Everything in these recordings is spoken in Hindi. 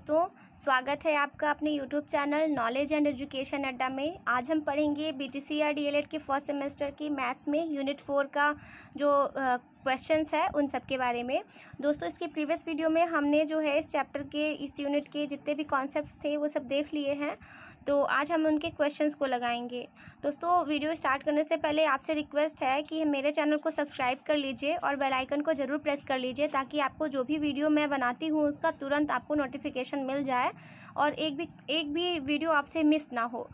दोस्तों स्वागत है आपका अपने YouTube channel knowledge and education Adda में आज हम पढ़ेंगे बी टी सी या एड के फर्स्ट सेमेस्टर की मैथ्स में यूनिट फोर का जो क्वेश्चंस है उन सब के बारे में दोस्तों इसके प्रीवियस वीडियो में हमने जो है इस चैप्टर के इस यूनिट के जितने भी कॉन्सेप्ट थे वो सब देख लिए हैं तो आज हम उनके क्वेश्चंस को लगाएंगे दोस्तों वीडियो स्टार्ट करने से पहले आपसे रिक्वेस्ट है कि मेरे चैनल को सब्सक्राइब कर लीजिए और बेल आइकन को ज़रूर प्रेस कर लीजिए ताकि आपको जो भी वीडियो मैं बनाती हूँ उसका तुरंत आपको नोटिफिकेशन मिल जाए और एक भी एक भी वीडियो आपसे मिस ना हो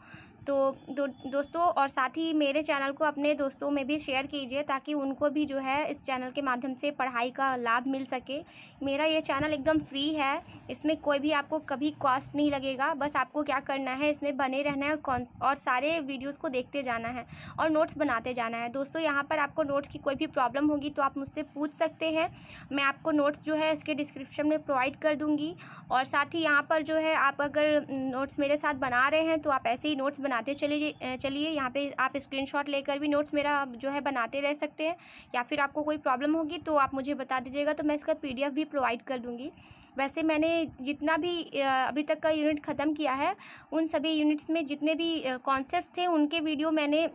तो दो, दोस्तों और साथ ही मेरे चैनल को अपने दोस्तों में भी शेयर कीजिए ताकि उनको भी जो है इस चैनल के माध्यम से पढ़ाई का लाभ मिल सके मेरा ये चैनल एकदम फ्री है इसमें कोई भी आपको कभी कॉस्ट नहीं लगेगा बस आपको क्या करना है इसमें बने रहना है और कौन और सारे वीडियोज़ को देखते जाना है और नोट्स बनाते जाना है दोस्तों यहाँ पर आपको नोट्स की कोई भी प्रॉब्लम होगी तो आप मुझसे पूछ सकते हैं मैं आपको नोट्स जो है इसके डिस्क्रिप्शन में प्रोवाइड कर दूँगी और साथ ही यहाँ पर जो है आप अगर नोट्स मेरे साथ बना रहे हैं तो आप ऐसे ही नोट्स बना बनाते चले चलिए यहाँ पे आप स्क्रीनशॉट लेकर भी नोट्स मेरा जो है बनाते रह सकते हैं या फिर आपको कोई प्रॉब्लम होगी तो आप मुझे बता दीजिएगा तो मैं इसका पी भी प्रोवाइड कर दूँगी वैसे मैंने जितना भी अभी तक का यूनिट ख़त्म किया है उन सभी यूनिट्स में जितने भी कॉन्सेप्ट थे उनके वीडियो मैंने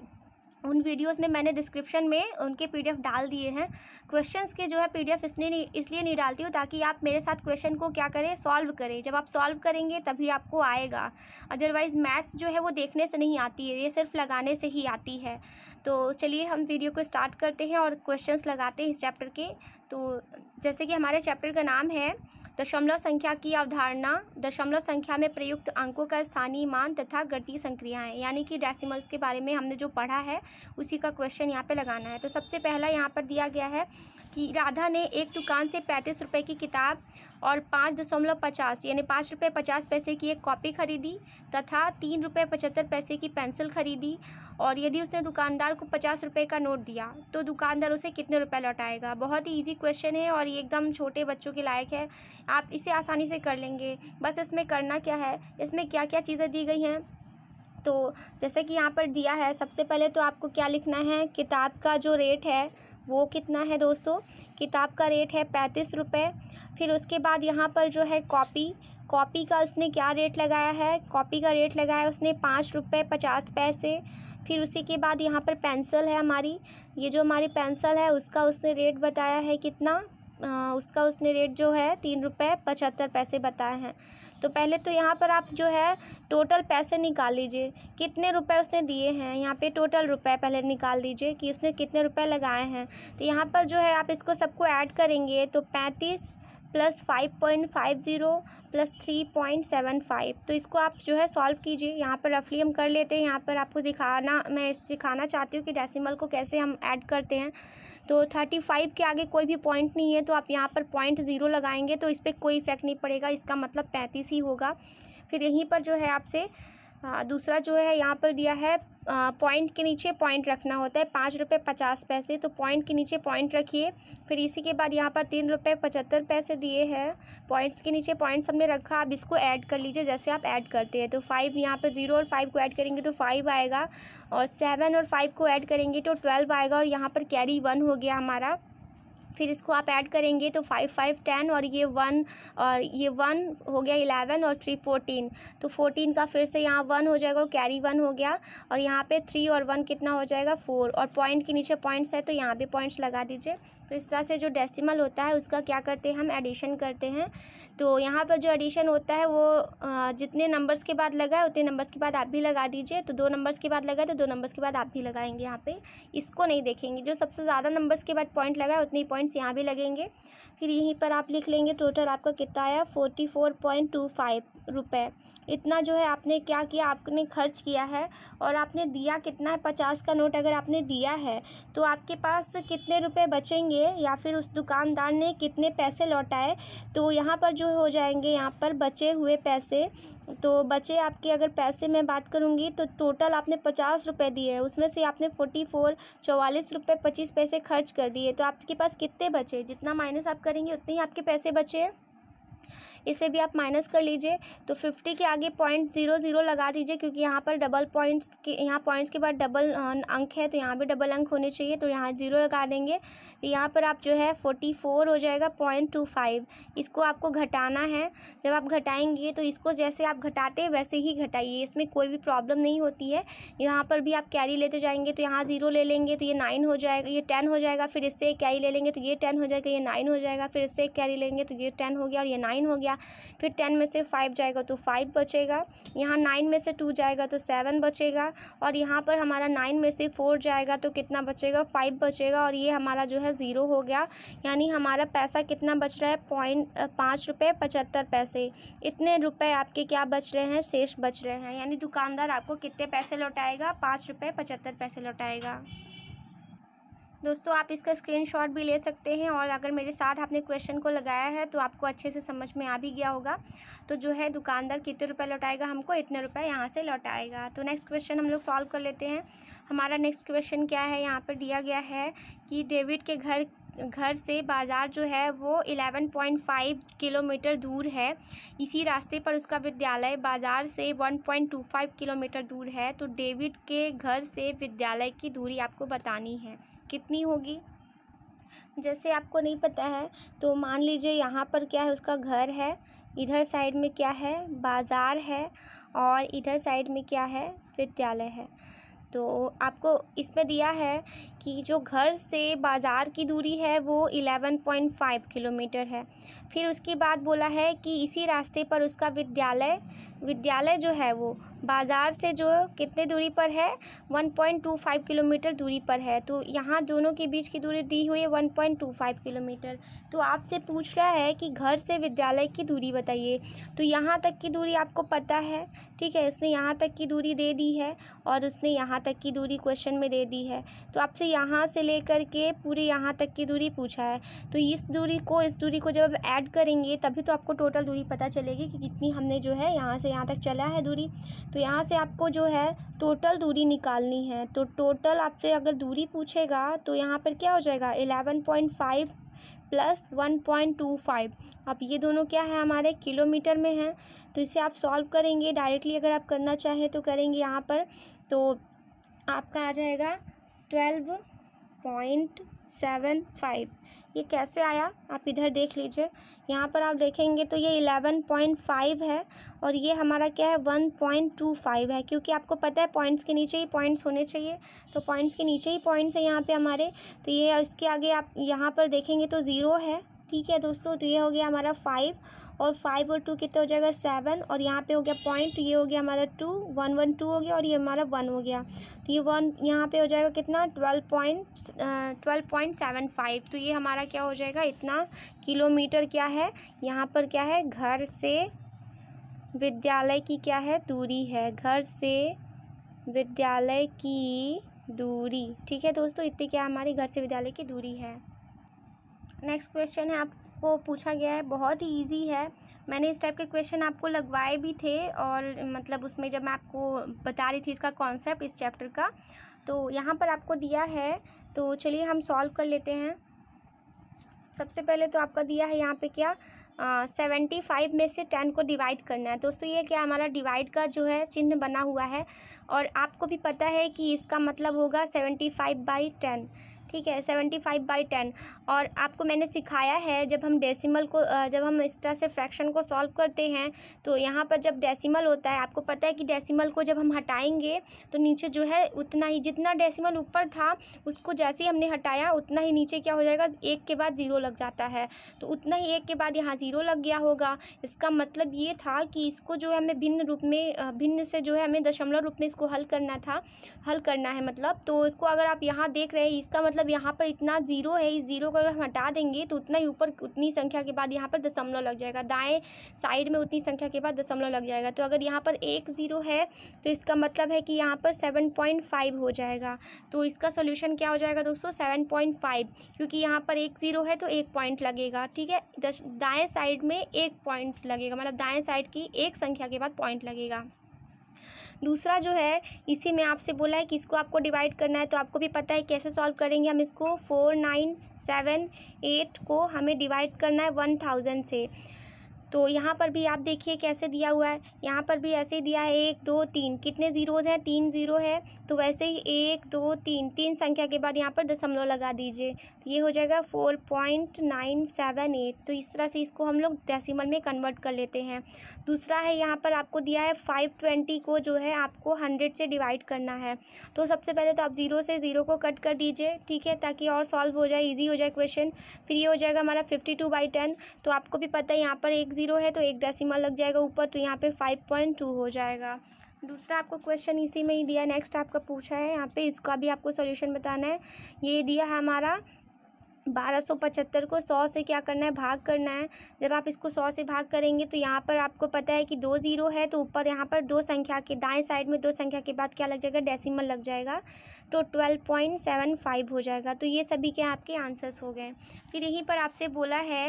उन वीडियोस में मैंने डिस्क्रिप्शन में उनके पीडीएफ डाल दिए हैं क्वेश्चंस के जो है पीडीएफ इसलिए इसलिए नहीं डालती हूँ ताकि आप मेरे साथ क्वेश्चन को क्या करें सॉल्व करें जब आप सॉल्व करेंगे तभी आपको आएगा अदरवाइज़ मैथ्स जो है वो देखने से नहीं आती है ये सिर्फ लगाने से ही आती है तो चलिए हम वीडियो को स्टार्ट करते हैं और क्वेश्चन लगाते हैं इस चैप्टर के तो जैसे कि हमारे चैप्टर का नाम है दशमलव संख्या की अवधारणा दशमलव संख्या में प्रयुक्त अंकों का स्थानीय मान तथा गणतीय संक्रियाएँ यानी कि डेसिमल्स के बारे में हमने जो पढ़ा है उसी का क्वेश्चन यहाँ पर लगाना है तो सबसे पहला यहाँ पर दिया गया है कि राधा ने एक दुकान से पैंतीस रुपये की किताब और पाँच दशमलव पचास यानी पाँच रुपये पचास पैसे की एक कॉपी खरीदी तथा तीन रुपये पचहत्तर पैसे की पेंसिल खरीदी और यदि उसने दुकानदार को पचास रुपये का नोट दिया तो दुकानदार उसे कितने रुपये लौटाएगा बहुत ही ईजी क्वेश्चन है और ये एकदम छोटे बच्चों के लायक है आप इसे आसानी से कर लेंगे बस इसमें करना क्या है इसमें क्या क्या चीज़ें दी गई हैं तो जैसे कि यहाँ पर दिया है सबसे पहले तो आपको क्या लिखना है किताब का जो रेट है वो कितना है दोस्तों किताब का रेट है पैंतीस रुपये फिर उसके बाद यहाँ पर जो है कॉपी कॉपी का उसने क्या रेट लगाया है कॉपी का रेट लगाया उसने पाँच रुपये पचास पैसे फिर उसी के बाद यहाँ पर पेंसिल है हमारी ये जो हमारी पेंसिल है उसका उसने रेट बताया है कितना उसका उसने रेट जो है तीन रुपये पचहत्तर पैसे बताए हैं तो पहले तो यहाँ पर आप जो है टोटल पैसे निकाल लीजिए कितने रुपए उसने दिए हैं यहाँ पे टोटल रुपए पहले निकाल दीजिए कि उसने कितने रुपए लगाए हैं तो यहाँ पर जो है आप इसको सबको ऐड करेंगे तो पैंतीस plus five point five zero plus three point seven five तो इसको आप जो है सॉल्व कीजिए यहाँ पर रफली हम कर लेते हैं यहाँ पर आपको दिखाना मैं सिखाना चाहती हूँ कि डेसिमल को कैसे हम ऐड करते हैं तो थर्टी फाइव के आगे कोई भी पॉइंट नहीं है तो आप यहाँ पर पॉइंट ज़ीरो लगाएंगे तो इस पर कोई इफेक्ट नहीं पड़ेगा इसका मतलब पैंतीस ही होगा फिर यहीं पर जो है आपसे हाँ, दूसरा जो है यहाँ पर दिया है पॉइंट के नीचे पॉइंट रखना होता है पाँच रुपये पचास पैसे तो पॉइंट के नीचे पॉइंट रखिए फिर इसी के बाद यहाँ पर तीन रुपये पचहत्तर पैसे दिए हैं पॉइंट्स के नीचे पॉइंट्स हमने रखा आप इसको ऐड कर लीजिए जैसे आप ऐड करते हैं तो फाइव यहाँ पर ज़ीरो और फाइव को ऐड करेंगे तो फाइव आएगा और सेवन और फाइव को ऐड करेंगे तो ट्वेल्व आएगा और यहाँ पर कैरी वन हो गया हमारा फिर इसको आप ऐड करेंगे तो फाइव फाइव टेन और ये वन और ये वन हो गया इलेवन और थ्री फोर्टीन तो फोर्टीन का फिर से यहाँ वन हो जाएगा और कैरी वन हो गया और यहाँ पे थ्री और वन कितना हो जाएगा फोर और पॉइंट के नीचे पॉइंट्स है तो यहाँ भी पॉइंट्स लगा दीजिए तो इस तरह से जो डेसिमल होता है उसका क्या करते हैं हम एडिशन करते हैं तो यहाँ पर जो एडिशन होता है वो जितने नंबर्स के बाद लगा है उतने नंबर्स के बाद आप भी लगा दीजिए तो दो नंबर्स के बाद लगा तो दो नंबर्स के बाद आप भी लगाएंगे यहाँ पे इसको नहीं देखेंगे जो सबसे ज़्यादा नंबर्स के बाद पॉइंट लगा है उतने पॉइंट्स यहाँ भी लगेंगे फिर यहीं पर आप लिख लेंगे टोटल आपका कितना आया forty four point two five रुपये इतना जो है आपने क्या किया आपने खर्च किया है और आपने दिया कितना है पचास का नोट अगर आपने दिया है तो आपके पास कितने रुपए बचेंगे या फिर उस दुकानदार ने कितने पैसे लौटाए तो यहाँ पर जो हो जाएंगे यहाँ पर बचे हुए पैसे तो बचे आपके अगर पैसे मैं बात करूँगी तो टोटल आपने पचास रुपये दिए उसमें से आपने फोर्टी फोर चौवालीस रुपये पच्चीस पैसे खर्च कर दिए तो आपके पास कितने बचे जितना माइनस आप करेंगे उतने ही आपके पैसे बचे इसे भी आप माइनस कर लीजिए तो फिफ्टी के आगे पॉइंट ज़ीरो ज़ीरो लगा दीजिए क्योंकि यहाँ पर डबल पॉइंट्स के यहाँ पॉइंट्स के बाद डबल अंक है तो यहाँ भी डबल अंक होने चाहिए तो यहाँ ज़ीरो लगा देंगे तो यहाँ पर आप जो है फोर्टी फोर हो जाएगा पॉइंट टू फाइव इसको आपको घटाना है जब आप घटाएंगे तो इसको जैसे आप घटाते वैसे ही घटाइए इसमें कोई भी प्रॉब्लम नहीं होती है यहाँ पर भी आप कैरी लेते जाएंगे तो यहाँ ज़ीरो ले लेंगे तो ये नाइन हो जाएगा ये टेन हो जाएगा फिर इससे कैरी ले लेंगे तो ये टेन हो जाएगा ये नाइन हो जाएगा फिर इससे कैरी लेंगे तो ये टेन हो गया और ये नाइन हो गया किया फिर टेन में से फाइव जाएगा तो फाइव बचेगा यहाँ नाइन में से टू जाएगा तो सेवन बचेगा और यहाँ पर हमारा नाइन में से फोर जाएगा तो कितना बचेगा फाइव बचेगा और ये हमारा जो है ज़ीरो हो गया यानी हमारा पैसा कितना बच रहा है पॉइंट पाँच रुपये पचहत्तर पैसे इतने रुपए आपके क्या बच रहे हैं शेष बच रहे हैं यानी दुकानदार आपको कितने पैसे लौटाएगा पाँच रुपये पचहत्तर पैसे लौटाएगा दोस्तों आप इसका स्क्रीनशॉट भी ले सकते हैं और अगर मेरे साथ आपने क्वेश्चन को लगाया है तो आपको अच्छे से समझ में आ भी गया होगा तो जो है दुकानदार कितने रुपए लौटाएगा हमको इतने रुपए यहाँ से लौटाएगा तो नेक्स्ट क्वेश्चन हम लोग सॉल्व कर लेते हैं हमारा नेक्स्ट क्वेश्चन क्या है यहाँ पर दिया गया है कि डेविड के घर घर से बाज़ार जो है वो 11.5 किलोमीटर दूर है इसी रास्ते पर उसका विद्यालय बाज़ार से 1.25 किलोमीटर दूर है तो डेविड के घर से विद्यालय की दूरी आपको बतानी है कितनी होगी जैसे आपको नहीं पता है तो मान लीजिए यहाँ पर क्या है उसका घर है इधर साइड में क्या है बाज़ार है और इधर साइड में क्या है विद्यालय है तो आपको इसमें दिया है कि जो घर से बाज़ार की दूरी है वो इलेवन पॉइंट फाइव किलोमीटर है फिर उसके बाद बोला है कि इसी रास्ते पर उसका विद्यालय विद्यालय जो है वो बाज़ार से जो कितने दूरी पर है one point two five kilometre दूरी पर है तो यहाँ दोनों के बीच की दूरी दी हुई है one point two five kilometre तो आपसे पूछ रहा है कि घर से विद्यालय की दूरी बताइए तो यहाँ तक की दूरी आपको पता है ठीक है उसने यहाँ तक की दूरी दे दी है और उसने यहाँ तक की दूरी क्वेश्चन में दे दी है तो आपसे यहाँ से लेकर के पूरी यहाँ तक की दूरी पूछा है तो इस दूरी को इस दूरी को जब आप ऐड करेंगे तभी तो आपको टोटल दूरी पता चलेगी कि कितनी हमने जो है यहाँ से यहाँ तक चला है दूरी तो यहाँ से आपको जो है टोटल दूरी निकालनी है तो टोटल आपसे अगर दूरी पूछेगा तो यहाँ पर क्या हो जाएगा eleven point five plus one point two five अब ये दोनों क्या है हमारे किलोमीटर में हैं तो इसे आप सॉल्व करेंगे डायरेक्टली अगर आप करना चाहें तो करेंगे यहाँ पर तो आपका आ जाएगा ट्वेल्व पॉइंट सेवन फाइव ये कैसे आया आप इधर देख लीजिए यहाँ पर आप देखेंगे तो ये इलेवन पॉइंट फाइव है और ये हमारा क्या है वन पॉइंट टू फाइव है क्योंकि आपको पता है पॉइंट्स के नीचे ही पॉइंट्स होने चाहिए तो पॉइंट्स के नीचे ही पॉइंट्स है यहाँ पे हमारे तो ये इसके आगे आप यहाँ पर देखेंगे तो ज़ीरो है ठीक है दोस्तों तो ये हो गया हमारा फाइव और फाइव और टू कितना हो जाएगा सेवन और यहाँ पे हो गया पॉइंट ये हो गया हमारा टू वन वन टू हो गया और ये हमारा वन हो गया तो ये वन यहाँ पे हो जाएगा कितना twelve point twelve point seven five तो ये हमारा क्या हो जाएगा इतना किलोमीटर क्या है यहाँ पर क्या है घर से विद्यालय की क्या है दूरी है घर से विद्यालय की दूरी ठीक है दोस्तों इतनी क्या हमारे घर से विद्यालय की दूरी है नेक्स्ट क्वेश्चन है आपको पूछा गया है बहुत ही ईजी है मैंने इस टाइप के क्वेश्चन आपको लगवाए भी थे और मतलब उसमें जब मैं आपको बता रही थी इसका कॉन्सेप्ट इस चैप्टर का तो यहाँ पर आपको दिया है तो चलिए हम सॉल्व कर लेते हैं सबसे पहले तो आपका दिया है यहाँ पे क्या सेवेंटी फाइव में से टेन को डिवाइड करना है दोस्तों ये क्या हमारा डिवाइड का जो है चिन्ह बना हुआ है और आपको भी पता है कि इसका मतलब होगा सेवेंटी फाइव बाई टेन ठीक है सेवेंटी फाइव बाई टेन और आपको मैंने सिखाया है जब हम डेसिमल को जब हम इस तरह से फ्रैक्शन को सॉल्व करते हैं तो यहाँ पर जब डेसिमल होता है आपको पता है कि डेसिमल को जब हम हटाएंगे तो नीचे जो है उतना ही जितना डेसिमल ऊपर था उसको जैसे ही हमने हटाया उतना ही नीचे क्या हो जाएगा एक के बाद ज़ीरो लग जाता है तो उतना ही एक के बाद यहाँ ज़ीरो लग गया होगा इसका मतलब ये था कि इसको जो है हमें भिन्न रूप में भिन्न से जो है हमें दशमलव रूप में इसको हल करना था हल करना है मतलब तो इसको अगर आप यहाँ देख रहे हैं इसका मतलब मतलब यहाँ पर इतना ज़ीरो है इस ज़ीरो को अगर हम हटा देंगे तो उतना ही ऊपर उतनी संख्या के बाद यहाँ पर दशमलव लग जाएगा दाएँ साइड में उतनी संख्या के बाद दशमलव लग जाएगा तो अगर यहाँ पर एक ज़ीरो है तो इसका मतलब है कि यहाँ पर सेवन पॉइंट फाइव हो जाएगा तो इसका सोल्यूशन क्या हो जाएगा दोस्तों सेवन पॉइंट फाइव क्योंकि यहाँ पर एक ज़ीरो है तो एक पॉइंट लगेगा ठीक है दाएँ साइड में एक पॉइंट लगेगा मतलब दाएँ साइड की एक संख्या के बाद पॉइंट लगेगा दूसरा जो है इसी में आपसे बोला है कि इसको आपको डिवाइड करना है तो आपको भी पता है कैसे सॉल्व करेंगे हम इसको फोर नाइन सेवन एट को हमें डिवाइड करना है वन थाउजेंड से तो यहाँ पर भी आप देखिए कैसे दिया हुआ है यहाँ पर भी ऐसे ही दिया है एक दो तीन कितने ज़ीरोज़ हैं तीन ज़ीरो है तो वैसे ही एक दो तीन तीन संख्या के बाद यहाँ पर दशमलव लगा दीजिए तो ये हो जाएगा four point nine seven eight तो इस तरह से इसको हम लोग डेसिमल में कन्वर्ट कर लेते हैं दूसरा है यहाँ पर आपको दिया है फाइव ट्वेंटी को जो है आपको हंड्रेड से डिवाइड करना है तो सबसे पहले तो आप ज़ीरो से ज़ीरो को कट कर दीजिए ठीक है ताकि और सॉल्व हो जाए ईजी हो जाए क्वेश्चन फिर ये हो जाएगा हमारा फिफ्टी टू बाई टेन तो आपको भी पता है यहाँ पर एक ज़ीरो है तो एक डेसिमल लग जाएगा ऊपर तो यहाँ पे फाइव पॉइंट टू हो जाएगा दूसरा आपको क्वेश्चन इसी में ही दिया नेक्स्ट आपका पूछा है यहाँ पे इसका भी आपको सॉल्यूशन बताना है ये दिया है हमारा बारह सौ पचहत्तर को सौ से क्या करना है भाग करना है जब आप इसको सौ से भाग करेंगे तो यहाँ पर आपको पता है कि दो ज़ीरो है तो ऊपर यहाँ पर दो संख्या के दाएं साइड में दो संख्या के बाद क्या लग जाएगा डेसिमल लग जाएगा तो ट्वेल्व पॉइंट सेवन फाइव हो जाएगा तो ये सभी के आपके आंसर्स हो गए फिर यहीं पर आपसे बोला है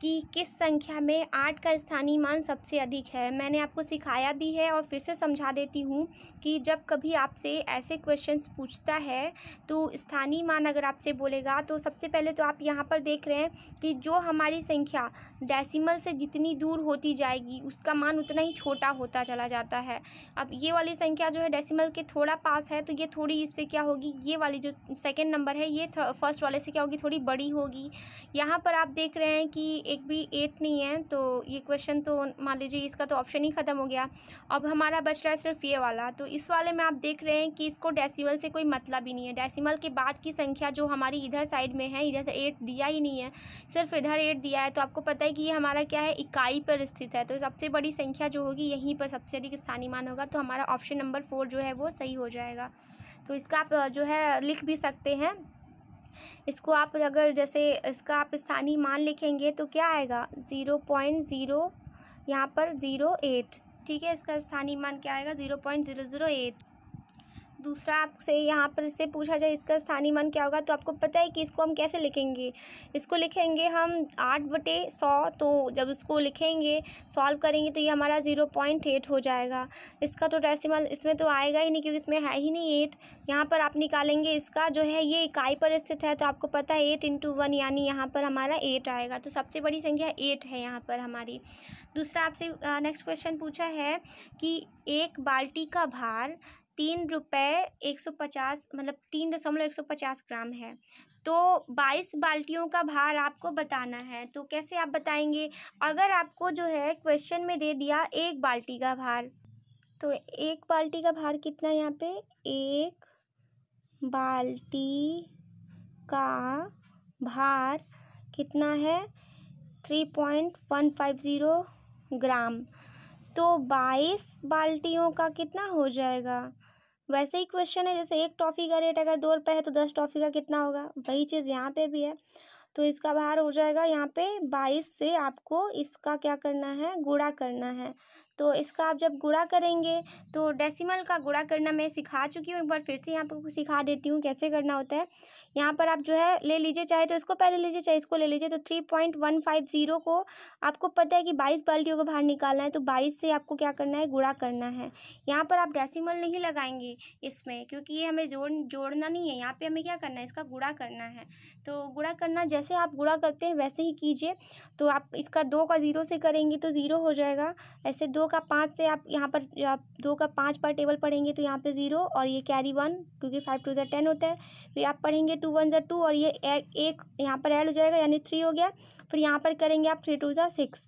कि किस संख्या में आठ का स्थानीय मान सबसे अधिक है मैंने आपको सिखाया भी है और फिर से समझा देती हूँ कि जब कभी आपसे ऐसे क्वेश्चंस पूछता है तो स्थानीय मान अगर आपसे बोलेगा तो सबसे पहले तो आप यहाँ पर देख रहे हैं कि जो हमारी संख्या डेसिमल से जितनी दूर होती जाएगी उसका मान उतना ही छोटा होता चला जाता है अब ये वाली संख्या जो है डेसिमल के थोड़ा पास है तो ये थोड़ी इससे क्या होगी ये वाली जो सेकेंड नंबर है ये फर्स्ट वाले से क्या होगी थोड़ी बड़ी होगी यहाँ पर आप देख रहे हैं कि एक भी एट नहीं है तो ये क्वेश्चन तो मान लीजिए इसका तो ऑप्शन ही ख़त्म हो गया अब हमारा बच रहा है सिर्फ ये वाला तो इस वाले में आप देख रहे हैं कि इसको डेसिमल से कोई मतलब ही नहीं है डेसिमल के बाद की संख्या जो हमारी इधर साइड में है इधर एट दिया ही नहीं है सिर्फ इधर एट दिया है तो आपको पता है कि ये हमारा क्या है इकाई पर स्थित है तो सबसे बड़ी संख्या जो होगी यहीं पर सबसे अधिक स्थानीय मान होगा तो हमारा ऑप्शन नंबर फोर जो है वो सही हो जाएगा तो इसका आप जो है लिख भी सकते हैं इसको आप अगर जैसे इसका आप स्थानीय मान लिखेंगे तो क्या आएगा ज़ीरो पॉइंट ज़ीरो यहाँ पर ज़ीरो एट ठीक है इसका स्थानीय मान क्या आएगा zero point zero zero eight दूसरा आपसे यहाँ पर से पूछा जाए इसका स्थानीय मान क्या होगा तो आपको पता है कि इसको हम कैसे लिखेंगे इसको लिखेंगे हम आठ बटे सौ तो जब इसको लिखेंगे सॉल्व करेंगे तो ये हमारा ज़ीरो पॉइंट एट हो जाएगा इसका तो डेसिमल इसमें तो आएगा ही नहीं क्योंकि इसमें है ही नहीं एट यहाँ पर आप निकालेंगे इसका जो है ये इकाई पर स्थित है तो आपको पता है एट इंटू वन यानी यहाँ पर हमारा एट आएगा तो सबसे बड़ी संख्या एट है यहाँ पर हमारी दूसरा आपसे नेक्स्ट क्वेश्चन पूछा है कि एक बाल्टी का भार तीन रुपये एक सौ पचास मतलब तीन दशमलव एक सौ पचास ग्राम है तो बाईस बाल्टियों का भार आपको बताना है तो कैसे आप बताएंगे अगर आपको जो है क्वेश्चन में दे दिया एक बाल्टी का भार तो एक बाल्टी का भार कितना यहाँ पे एक बाल्टी का भार कितना है three point one five zero gram तो बाईस बाल्टियों का कितना हो जाएगा वैसे ही क्वेश्चन है जैसे एक टॉफ़ी का रेट अगर दो रुपये है तो दस टॉफ़ी का कितना होगा वही चीज़ यहाँ पे भी है तो इसका बाहर हो जाएगा यहाँ पे बाईस से आपको इसका क्या करना है गुड़ा करना है तो इसका आप जब गुड़ा करेंगे तो डेसिमल का गुड़ा करना मैं सिखा चुकी हूँ एक बार फिर से यहाँ पर सिखा देती हूँ कैसे करना होता है यहाँ पर आप जो है ले लीजिए चाहे तो इसको पहले लीजिए चाहे इसको ले लीजिए तो three point one five zero को आपको पता है कि बाईस बाल्टियों को बाहर निकालना है तो बाईस से आपको क्या करना है गुड़ा करना है यहाँ पर आप डेसीमल नहीं लगाएंगे इसमें क्योंकि ये हमें जोड़ जोड़ना नहीं है यहाँ पर हमें क्या करना है इसका गुड़ा करना है तो गुड़ा करना जैसे आप गुड़ा करते हैं वैसे ही कीजिए तो आप इसका दो का ज़ीरो से करेंगे तो ज़ीरो हो जाएगा ऐसे दो का पाँच से आप यहाँ पर आप दो का पाँच पर टेबल पढ़ेंगे तो यहाँ पर ज़ीरो और ये कैरी वन क्योंकि फाइव टू ज़ा टेन होता है फिर आप पढ़ेंगे टू वन ज़ा टू और ये एक यहाँ पर ऐड हो जाएगा यानी थ्री हो गया फिर यहाँ पर करेंगे आप थ्री टू ज़ा सिक्स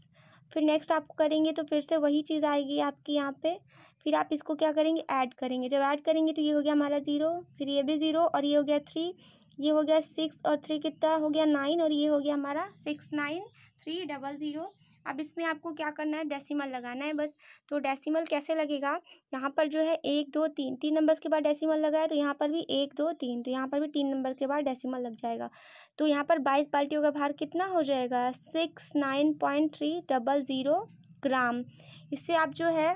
फिर नेक्स्ट आप करेंगे तो फिर से वही चीज़ आएगी आपकी यहाँ पे फिर आप इसको क्या करेंगे ऐड करेंगे जब ऐड करेंगे तो ये हो गया हमारा ज़ीरो फिर ये भी ज़ीरो और ये हो गया थ्री ये हो गया सिक्स और थ्री कितना हो गया नाइन और ये हो गया हमारा six nine three double zero अब इसमें आपको क्या करना है डेसिमल लगाना है बस तो डेसिमल कैसे लगेगा यहाँ पर जो है एक दो तीन तीन नंबर्स के बाद डेसिमल लगा है तो यहाँ पर भी एक दो तीन तो यहाँ पर भी तीन नंबर के बाद डेसिमल लग जाएगा तो यहाँ पर बाईस बाल्टियों का भार कितना हो जाएगा six nine point three double zero gram इससे आप जो है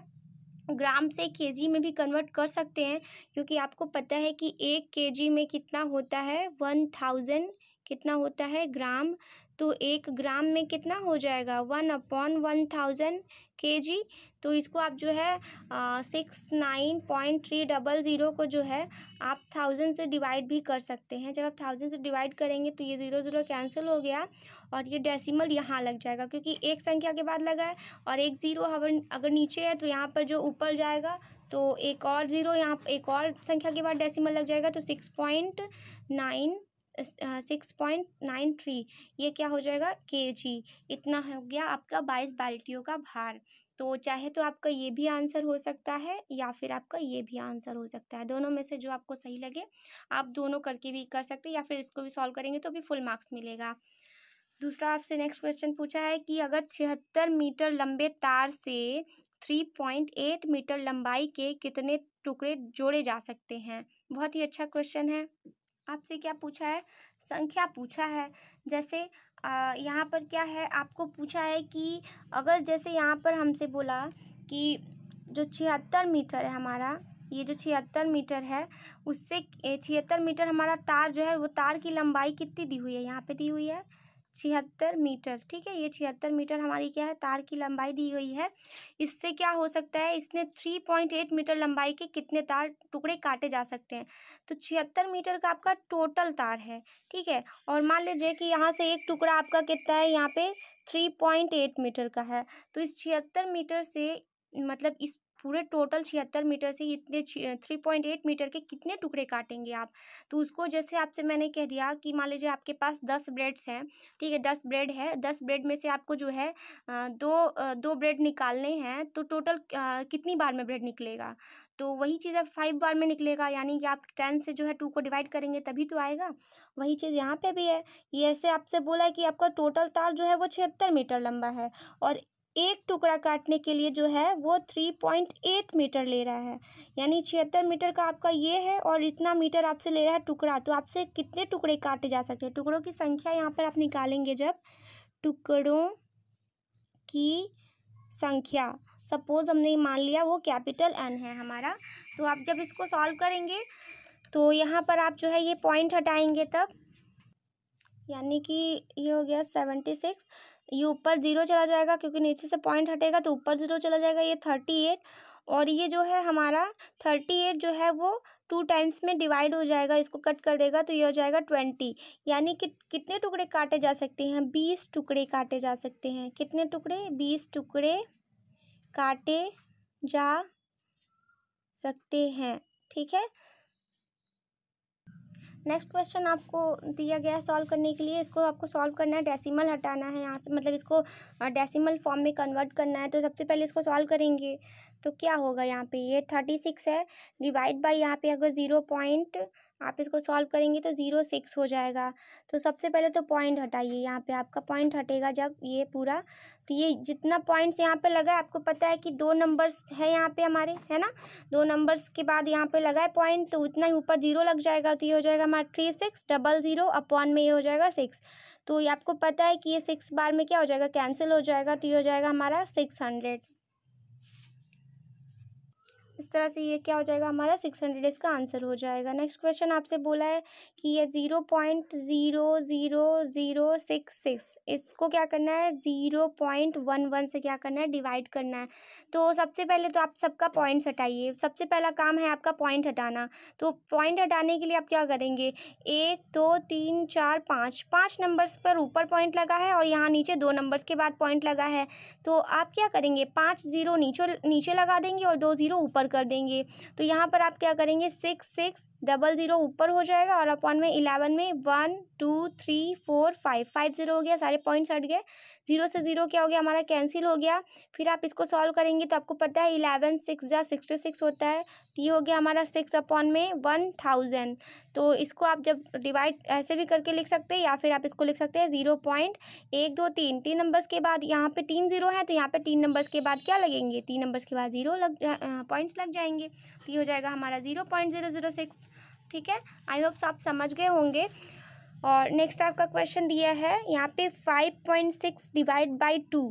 ग्राम से केजी में भी कन्वर्ट कर सकते हैं क्योंकि आपको पता है कि एक केजी में कितना होता है वन थाउजेंड कितना होता है ग्राम तो एक ग्राम में कितना हो जाएगा one upon one thousand K G तो इसको आप जो है six nine point three double zero को जो है आप थाउजेंड से डिवाइड भी कर सकते हैं जब आप थाउजेंड से डिवाइड करेंगे तो ये ज़ीरो ज़ीरो कैंसिल हो गया और ये डेसिमल यहाँ लग जाएगा क्योंकि एक संख्या के बाद लगा है और एक ज़ीरो अगर नीचे है तो यहाँ पर जो ऊपर जाएगा तो एक और ज़ीरो यहाँ एक और संख्या के बाद डेसिमल लग जाएगा तो six point nine six point nine three ये क्या हो जाएगा के जी इतना हो गया आपका बाईस बाल्टियों का भार तो चाहे तो आपका ये भी आंसर हो सकता है या फिर आपका ये भी आंसर हो सकता है दोनों में से जो आपको सही लगे आप दोनों करके भी कर सकते हैं या फिर इसको भी सॉल्व करेंगे तो भी फुल मार्क्स मिलेगा दूसरा आपसे नेक्स्ट क्वेश्चन पूछा है कि अगर छिहत्तर मीटर लंबे तार से थ्री पॉइंट एट मीटर लंबाई के कितने टुकड़े जोड़े जा सकते हैं बहुत ही अच्छा क्वेश्चन है आपसे क्या पूछा है संख्या पूछा है जैसे यहाँ पर क्या है आपको पूछा है कि अगर जैसे यहाँ पर हमसे बोला कि जो छिहत्तर मीटर है हमारा ये जो छिहत्तर मीटर है उससे छिहत्तर मीटर हमारा तार जो है वो तार की लंबाई कितनी दी हुई है यहाँ पे दी हुई है छिहत्तर मीटर ठीक है ये छिहत्तर मीटर हमारी क्या है तार की लंबाई दी गई है इससे क्या हो सकता है इसने थ्री पॉइंट एट मीटर लंबाई के कितने तार टुकड़े काटे जा सकते हैं तो छिहत्तर मीटर का आपका टोटल तार है ठीक है और मान लीजिए कि यहाँ से एक टुकड़ा आपका कितना है यहाँ पे थ्री पॉइंट एट मीटर का है तो इस छिहत्तर मीटर से मतलब इस पूरे टोटल छिहत्तर मीटर से इतने थ्री पॉइंट एट मीटर के कितने टुकड़े काटेंगे आप तो उसको जैसे आपसे मैंने कह दिया कि मान लीजिए आपके पास दस ब्रेड्स हैं ठीक है दस ब्रेड है दस ब्रेड में से आपको जो है दो दो ब्रेड निकालने हैं तो टोटल कितनी बार में ब्रेड निकलेगा तो वही चीज़ अब फाइव बार में निकलेगा यानी कि आप टेन से जो है टू को डिवाइड करेंगे तभी तो आएगा वही चीज़ यहाँ पे भी है ये ऐसे आपसे बोला है कि आपका टोटल तार जो है वो छिहत्तर मीटर लंबा है और एक टुकड़ा काटने के लिए जो है वो थ्री पॉइंट एट मीटर ले रहा है यानी छिहत्तर मीटर का आपका ये है और इतना मीटर आपसे ले रहा है टुकड़ा तो आपसे कितने टुकड़े काटे जा सकते हैं टुकड़ों की संख्या यहाँ पर आप निकालेंगे जब टुकड़ों की संख्या सपोज हमने मान लिया वो कैपिटल एन है हमारा तो आप जब इसको सॉल्व करेंगे तो यहाँ पर आप जो है ये पॉइंट हटाएंगे तब यानी कि ये हो गया सेवेंटी सिक्स ये ऊपर ज़ीरो चला जाएगा क्योंकि नीचे से पॉइंट हटेगा तो ऊपर ज़ीरो चला जाएगा ये थर्टी एट और ये जो है हमारा थर्टी एट जो है वो टू टाइम्स में डिवाइड हो जाएगा इसको कट कर देगा तो ये हो जाएगा ट्वेंटी यानी कि कितने टुकड़े काटे जा सकते हैं बीस टुकड़े काटे जा सकते हैं कितने टुकड़े बीस टुकड़े काटे जा सकते हैं ठीक है नेक्स्ट क्वेश्चन आपको दिया गया है सॉल्व करने के लिए इसको आपको सॉल्व करना है डेसिमल हटाना है यहाँ से मतलब इसको डेसिमल फॉर्म में कन्वर्ट करना है तो सबसे पहले इसको सॉल्व करेंगे तो क्या होगा यहाँ पे ये थर्टी सिक्स है डिवाइड बाई यहाँ पे अगर ज़ीरो पॉइंट आप इसको सॉल्व करेंगे तो ज़ीरो सिक्स हो जाएगा तो सबसे पहले तो पॉइंट हटाइए यहाँ पे आपका पॉइंट हटेगा जब ये पूरा तो ये जितना पॉइंट्स यहाँ पे लगा है आपको पता है कि दो नंबर्स है यहाँ पे हमारे है ना दो नंबर्स के बाद यहाँ पे लगा है पॉइंट तो उतना ही ऊपर जीरो लग जाएगा तो ये हो जाएगा हमारा three six double zero upon में ये हो जाएगा सिक्स तो ये आपको पता है कि ये सिक्स बार में क्या हो जाएगा कैंसिल हो जाएगा तो ये हो जाएगा हमारा सिक्स हंड्रेड इस तरह से ये क्या हो जाएगा हमारा सिक्स हंड्रेड इसका आंसर हो जाएगा नेक्स्ट क्वेश्चन आपसे बोला है कि ये zero point zero zero zero six six इसको क्या करना है ज़ीरो पॉइंट वन वन से क्या करना है डिवाइड करना है तो सबसे पहले तो आप सबका पॉइंट्स हटाइए सबसे पहला काम है आपका पॉइंट हटाना तो पॉइंट हटाने के लिए आप क्या करेंगे एक दो तो, तीन चार पाँच पाँच नंबर्स पर ऊपर पॉइंट लगा है और यहाँ नीचे दो नंबर्स के बाद पॉइंट लगा है तो आप क्या करेंगे पाँच ज़ीरो नीचे नीचे लगा देंगे और दो ज़ीरो ऊपर कर देंगे तो यहाँ पर आप क्या करेंगे सिक्स सिक्स डबल ज़ीरो ऊपर हो जाएगा और अपॉन में इलेवन में one two three four five five zero हो गया सारे पॉइंट्स हट गए जीरो से ज़ीरो क्या हो गया हमारा कैंसिल हो गया फिर आप इसको सॉल्व करेंगे तो आपको पता है इलेवन सिक्स या सिक्सटी सिक्स होता है टी हो गया हमारा सिक्स अपॉन में वन थाउजेंड तो इसको आप जब डिवाइड ऐसे भी करके लिख सकते हैं या फिर आप इसको लिख सकते हैं ज़ीरो पॉइंट एक दो तीन तीन नंबर्स के बाद यहाँ पे तीन ज़ीरो हैं तो यहाँ पे तीन नंबर्स के बाद क्या लगेंगे तीन नंबर्स के बाद ज़ीरो लग पॉइंट्स लग जाएंगे तो ये हो जाएगा हमारा zero point zero zero six ठीक है आई होप्स आप समझ गए होंगे और नेक्स्ट आपका क्वेश्चन दिया है यहाँ पे five point six divide by two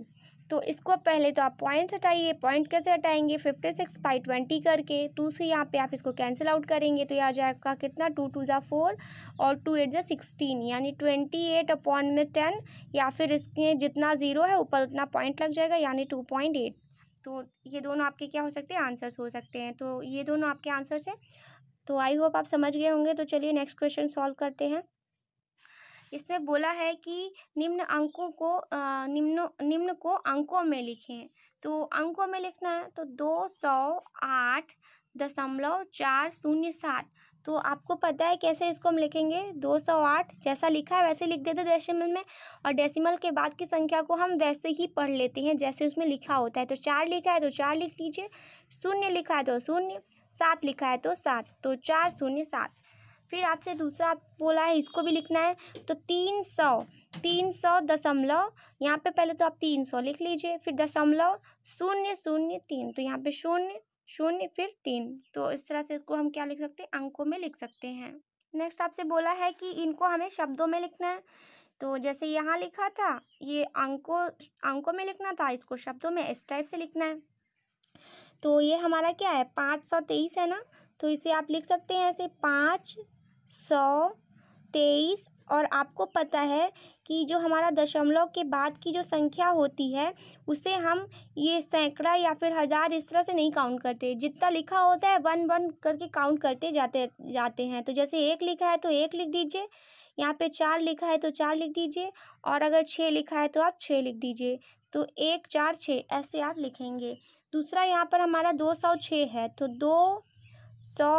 तो इसको पहले तो आप पॉइंट हटाइए पॉइंट कैसे हटाएंगे फिफ्टी सिक्स बाई ट्वेंटी करके टू से यहाँ पे आप इसको कैंसिल आउट करेंगे तो यह आ जाएगा कितना टू टू ज़ा फोर और टू एट ज़ा सिक्सटीन यानी ट्वेंटी एट अपॉन में टेन या फिर इसके जितना ज़ीरो है ऊपर उतना पॉइंट लग जाएगा यानी टू पॉइंट एट तो ये दोनों आपके क्या हो सकते हैं आंसर्स हो सकते हैं तो ये दोनों आपके आंसर्स हैं तो आई होप आप समझ गए होंगे तो चलिए नेक्स्ट क्वेश्चन सॉल्व करते हैं इसमें बोला है कि निम्न अंकों को निम्न निम्न को अंकों में लिखें तो अंकों में लिखना है तो दो सौ आठ दशमलव चार शून्य सात तो आपको पता है कैसे इसको हम लिखेंगे दो सौ आठ जैसा लिखा है वैसे लिख देते डेसिमल में और डेसिमल के बाद की संख्या को हम वैसे ही पढ़ लेते हैं जैसे उसमें लिखा होता है तो चार लिखा है तो चार लिख लीजिए शून्य लिखा है तो शून्य सात लिखा है तो सात तो चार शून्य सात फिर आपसे दूसरा बोला है इसको भी लिखना है तो तीन सौ तीन सौ दशमलव यहाँ पे पहले तो आप तीन सौ लिख लीजिए फिर दशमलव शून्य शून्य तीन तो यहाँ पे शून्य शून्य फिर तीन तो इस तरह से इसको हम क्या लिख सकते हैं अंकों में लिख सकते हैं नेक्स्ट आपसे बोला है कि इनको हमें शब्दों में लिखना है तो जैसे यहाँ लिखा था ये अंकों अंकों में लिखना था इसको शब्दों में इस टाइप से लिखना है तो ये हमारा क्या है पाँच सौ तेईस है ना तो इसे आप लिख सकते हैं ऐसे पाँच सौ तेईस और आपको पता है कि जो हमारा दशमलव के बाद की जो संख्या होती है उसे हम ये सैकड़ा या फिर हज़ार इस तरह से नहीं काउंट करते जितना लिखा होता है वन वन करके काउंट करते जाते जाते हैं तो जैसे एक लिखा है तो एक लिख दीजिए यहाँ पे चार लिखा है तो चार लिख दीजिए और अगर छः लिखा है तो आप छः लिख दीजिए तो एक चार छः ऐसे आप लिखेंगे दूसरा यहाँ पर हमारा दो सौ छः है तो दो सौ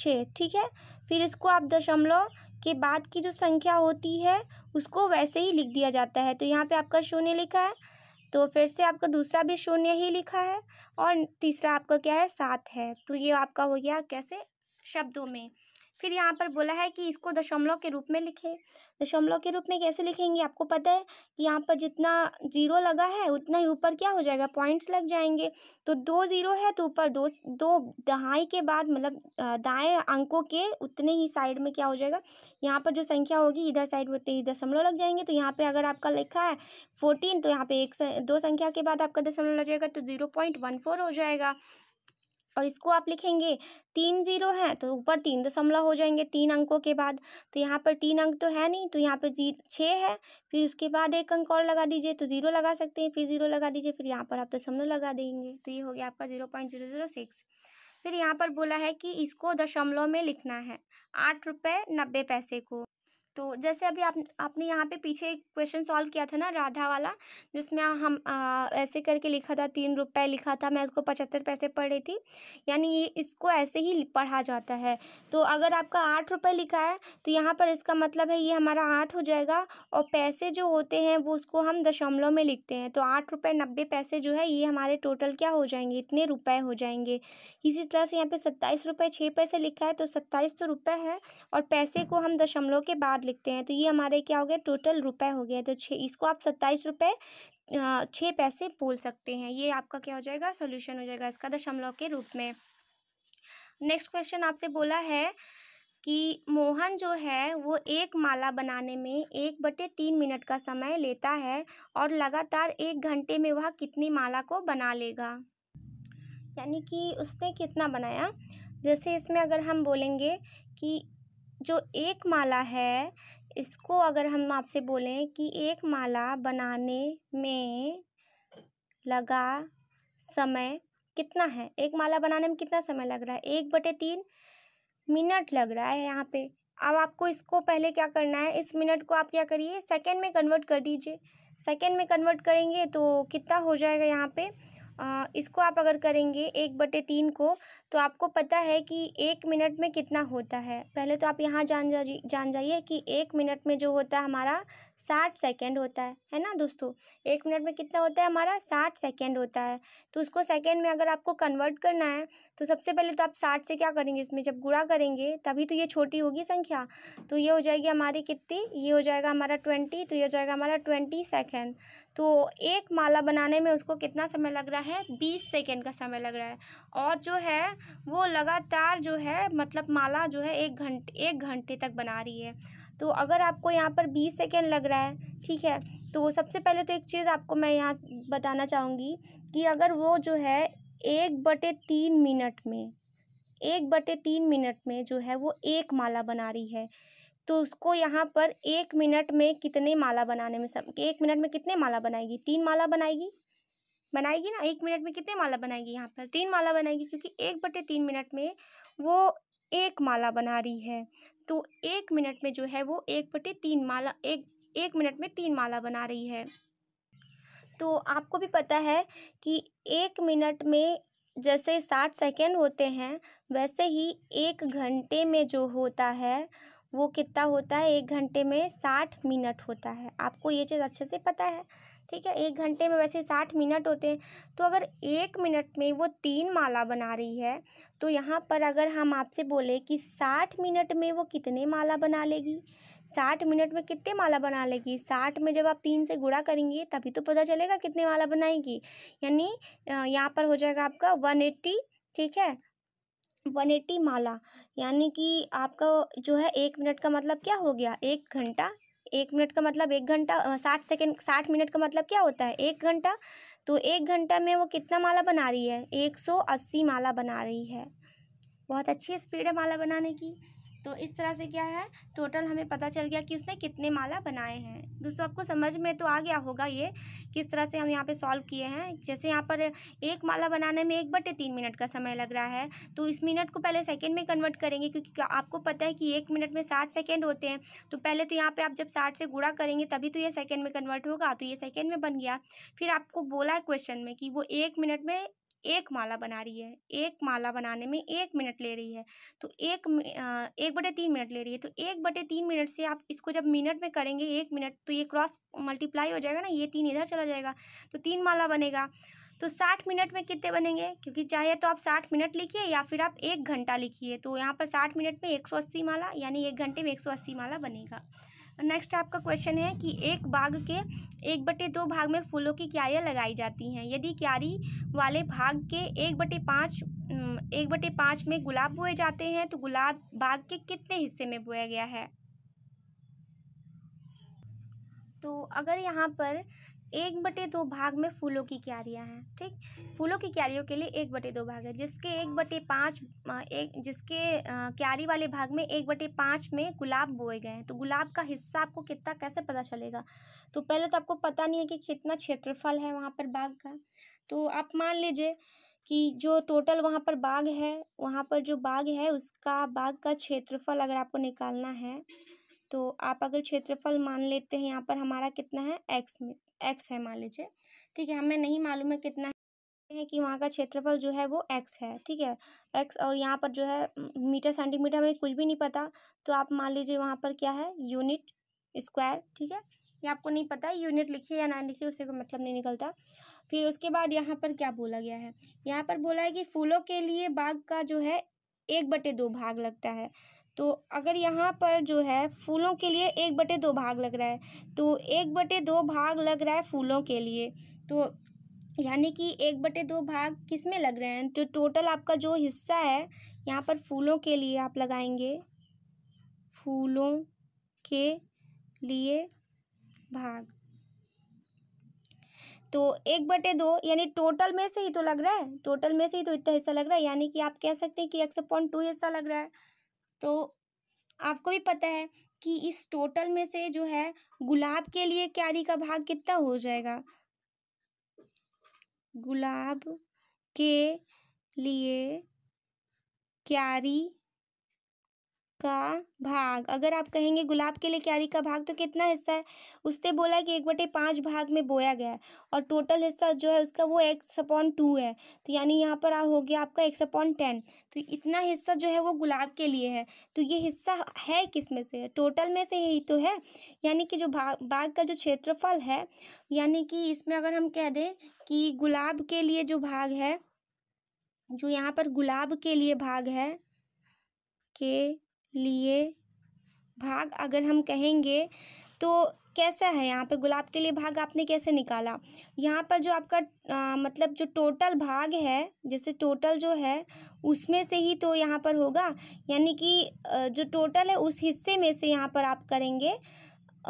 छः ठीक है फिर इसको आप दशमलव के बाद की जो संख्या होती है उसको वैसे ही लिख दिया जाता है तो यहाँ पे आपका शून्य लिखा है तो फिर से आपका दूसरा भी शून्य ही लिखा है और तीसरा आपका क्या है सात है तो ये आपका हो गया कैसे शब्दों में फिर यहाँ पर बोला है कि इसको दशमलव के रूप में लिखें दशमलव के रूप में कैसे लिखेंगे आपको पता है कि यहाँ पर जितना जीरो लगा है उतना ही ऊपर क्या हो जाएगा पॉइंट्स लग जाएंगे तो दो जीरो है तो ऊपर दो दो दहाई के बाद मतलब दाएं अंकों के उतने ही साइड में क्या हो जाएगा यहाँ पर जो संख्या होगी इधर साइड होते ही दशमलव लग जाएंगे तो यहाँ पर अगर आपका लिखा है फोर्टीन तो यहाँ पर एक दो संख्या के बाद आपका दशमलव लग जाएगा तो ज़ीरो पॉइंट वन फोर हो जाएगा और इसको आप लिखेंगे तीन ज़ीरो हैं तो ऊपर तीन दशमलव हो जाएंगे तीन अंकों के बाद तो यहाँ पर तीन अंक तो है नहीं तो यहाँ पर जी छः है फिर उसके बाद एक अंक और लगा दीजिए तो ज़ीरो लगा सकते हैं फिर ज़ीरो लगा दीजिए फिर यहाँ पर आप दशमलव लगा देंगे तो ये हो गया आपका zero point zero zero six फिर यहाँ पर बोला है कि इसको दशमलव में लिखना है आठ रुपये नब्बे पैसे को तो जैसे अभी आप आपने यहाँ पे पीछे एक क्वेश्चन सॉल्व किया था ना राधा वाला जिसमें हम आ, ऐसे करके लिखा था तीन रुपए लिखा था मैं उसको पचहत्तर पैसे पढ़ रही थी यानी ये इसको ऐसे ही पढ़ा जाता है तो अगर आपका आठ रुपये लिखा है तो यहाँ पर इसका मतलब है ये हमारा आठ हो जाएगा और पैसे जो होते हैं वो उसको हम दशमलव में लिखते हैं तो आठ रुपये नब्बे पैसे जो है ये हमारे टोटल क्या हो जाएंगे इतने रुपये हो जाएंगे इसी तरह से यहाँ पर सत्ताईस रुपये छः पैसे लिखा है तो सत्ताईस तो रुपये है और पैसे को हम दशमलव के बाद लिखते हैं तो ये हमारे क्या हो गया टोटल रुपए हो गया तो छः इसको आप सत्ताईस रुपये छः पैसे बोल सकते हैं ये आपका क्या हो जाएगा सोल्यूशन हो जाएगा इसका दशमलव के रूप में नेक्स्ट क्वेश्चन आपसे बोला है कि मोहन जो है वो एक माला बनाने में एक बटे तीन मिनट का समय लेता है और लगातार एक घंटे में वह कितनी माला को बना लेगा यानी कि उसने कितना बनाया जैसे इसमें अगर हम बोलेंगे कि जो एक माला है इसको अगर हम आपसे बोलें कि एक माला बनाने में लगा समय कितना है एक माला बनाने में कितना समय लग रहा है एक बटे तीन मिनट लग रहा है यहाँ पे अब आपको इसको पहले क्या करना है इस मिनट को आप क्या करिए सेकेंड में कन्वर्ट कर दीजिए सेकेंड में कन्वर्ट करेंगे तो कितना हो जाएगा यहाँ पे इसको आप अगर करेंगे एक बटे तीन को तो आपको पता है कि एक मिनट में कितना होता है पहले तो आप यहाँ जान जा जान जाइए कि एक मिनट में जो होता है हमारा साठ सेकेंड होता है है ना दोस्तों एक मिनट में कितना होता है हमारा साठ सेकेंड होता है तो उसको सेकेंड में अगर आपको कन्वर्ट करना है तो सबसे पहले तो आप साठ से क्या करेंगे इसमें जब गुड़ा करेंगे तभी तो ये छोटी होगी संख्या तो ये हो जाएगी हमारी कितनी ये हो जाएगा हमारा ट्वेंटी तो ये हो जाएगा हमारा ट्वेंटी सेकेंड तो एक माला बनाने में उसको कितना समय लग रहा है बीस सेकेंड का समय लग रहा है और जो है वो लगातार जो है मतलब माला जो है एक घंटे एक घंटे तक बना रही है तो अगर आपको यहाँ पर बीस सेकेंड लग रहा है ठीक है तो सबसे पहले तो एक चीज़ आपको मैं यहाँ बताना चाहूँगी कि अगर वो जो है एक बटे तीन मिनट में एक बटे तीन मिनट में जो है वो एक माला बना रही है तो उसको यहाँ पर एक मिनट में कितने माला बनाने में सब एक मिनट में कितने माला बनाएगी तीन माला बनाएगी बनाएगी ना एक मिनट में कितने माला बनाएगी यहाँ पर तीन माला बनाएगी क्योंकि एक बटे तीन मिनट में वो एक माला बना रही है तो एक मिनट में जो है वो एक बटे तीन माला एक एक मिनट में तीन माला बना रही है तो आपको भी पता है कि एक मिनट में जैसे साठ सेकेंड होते हैं वैसे ही एक घंटे में जो होता है वो कितना होता है एक घंटे में साठ मिनट होता है आपको ये चीज़ अच्छे से पता है ठीक है एक घंटे में वैसे साठ मिनट होते हैं तो अगर एक मिनट में वो तीन माला बना रही है तो यहाँ पर अगर हम आपसे बोले कि साठ मिनट में वो कितने माला बना लेगी साठ मिनट में कितने माला बना लेगी साठ में जब आप तीन से गुड़ा करेंगे तभी तो पता चलेगा कितने माला बनाएगी यानी यहाँ पर हो जाएगा आपका वन एट्टी ठीक है वन एट्टी माला यानी कि आपका जो है एक मिनट का मतलब क्या हो गया एक घंटा एक मिनट का मतलब एक घंटा साठ सेकेंड साठ मिनट का मतलब क्या होता है एक घंटा तो एक घंटा में वो कितना माला बना रही है एक सौ अस्सी माला बना रही है बहुत अच्छी स्पीड है माला बनाने की तो इस तरह से क्या है टोटल हमें पता चल गया कि उसने कितने माला बनाए हैं दोस्तों आपको समझ में तो आ गया होगा ये किस तरह से हम यहाँ पे सॉल्व किए हैं जैसे यहाँ पर एक माला बनाने में एक बटे तीन मिनट का समय लग रहा है तो इस मिनट को पहले सेकेंड में कन्वर्ट करेंगे क्योंकि आपको पता है कि एक मिनट में साठ सेकेंड होते हैं तो पहले तो यहाँ पर आप जब साठ से गुड़ा करेंगे तभी तो ये सेकेंड में कन्वर्ट होगा तो ये सेकेंड में बन गया फिर आपको बोला है क्वेश्चन में कि वो एक मिनट में एक माला बना रही है एक माला बनाने में एक मिनट ले रही है तो एक एक बटे तीन मिनट ले रही है तो एक बटे तीन मिनट से आप इसको जब मिनट में करेंगे एक मिनट तो ये क्रॉस मल्टीप्लाई हो जाएगा ना ये तीन इधर चला जाएगा तो तीन माला बनेगा तो साठ मिनट में कितने बनेंगे क्योंकि चाहे तो आप साठ मिनट लिखिए या फिर आप एक घंटा लिखिए तो यहाँ पर साठ मिनट में एक सौ अस्सी माला यानी एक घंटे में एक सौ अस्सी माला बनेगा नेक्स्ट आपका क्वेश्चन है कि एक बाग के एक बटे दो भाग में फूलों की क्यारियाँ लगाई जाती हैं यदि क्यारी वाले भाग के एक बटे पाँच एक बटे पाँच में गुलाब बोए जाते हैं तो गुलाब बाग के कितने हिस्से में बोया गया है तो अगर यहाँ पर एक बटे दो भाग में फूलों की क्यारियाँ हैं ठीक फूलों की क्यारियों के लिए एक बटे दो भाग है जिसके एक बटे पाँच एक जिसके क्यारी वाले भाग में एक बटे पाँच में गुलाब बोए गए हैं तो गुलाब का हिस्सा आपको कितना कैसे पता चलेगा तो पहले तो आपको पता नहीं है कि कितना क्षेत्रफल है वहाँ पर बाग का तो आप मान लीजिए कि जो टोटल वहाँ पर बाग है वहाँ पर जो बाग है उसका बाग का क्षेत्रफल अगर आपको निकालना है तो आप अगर क्षेत्रफल मान लेते हैं यहाँ पर हमारा कितना है एक्स में एक्स है मान लीजिए ठीक है हमें नहीं मालूम है कितना है कि वहाँ का क्षेत्रफल जो है वो एक्स है ठीक है एक्स और यहाँ पर जो है मीटर सेंटीमीटर हमें कुछ भी नहीं पता तो आप मान लीजिए वहाँ पर क्या है यूनिट स्क्वायर ठीक है ये आपको नहीं पता यूनिट लिखिए या ना लिखिए उससे कोई मतलब नहीं निकलता फिर उसके बाद यहाँ पर क्या बोला गया है यहाँ पर बोला है कि फूलों के लिए बाग का जो है एक बटे दो भाग लगता है तो अगर यहाँ पर जो है फूलों के लिए एक बटे दो भाग लग रहा है तो एक बटे दो भाग लग रहा है फूलों के लिए तो यानी कि एक बटे दो भाग किस में लग रहे हैं जो टोटल आपका जो हिस्सा है यहाँ पर फूलों के लिए आप लगाएंगे फूलों के लिए भाग तो एक बटे दो यानी टोटल में से ही तो लग रहा है टोटल में से ही तो इतना हिस्सा लग रहा है यानी कि आप कह सकते हैं कि एक्स पॉइंट टू हिस्सा लग रहा है तो आपको भी पता है कि इस टोटल में से जो है गुलाब के लिए क्यारी का भाग कितना हो जाएगा गुलाब के लिए क्यारी का भाग अगर आप कहेंगे गुलाब के लिए क्यारी का भाग तो कितना हिस्सा है उसने बोला कि एक बटे पाँच भाग में बोया गया है और टोटल हिस्सा जो है उसका वो एक सपॉन टू है तो यानी यहाँ पर हो गया आपका एक सपॉन टेन तो इतना हिस्सा जो है वो गुलाब के लिए है तो ये हिस्सा है किस में से टोटल में से यही तो है यानी कि जो भाग बाग का जो क्षेत्रफल है यानी कि इसमें अगर हम कह दें कि गुलाब के लिए जो भाग है जो यहाँ पर गुलाब के लिए भाग है के लिए भाग अगर हम कहेंगे तो कैसा है यहाँ पे गुलाब के लिए भाग आपने कैसे निकाला यहाँ पर जो आपका आ, मतलब जो टोटल भाग है जैसे टोटल जो है उसमें से ही तो यहाँ पर होगा यानी कि जो टोटल है उस हिस्से में से यहाँ पर आप करेंगे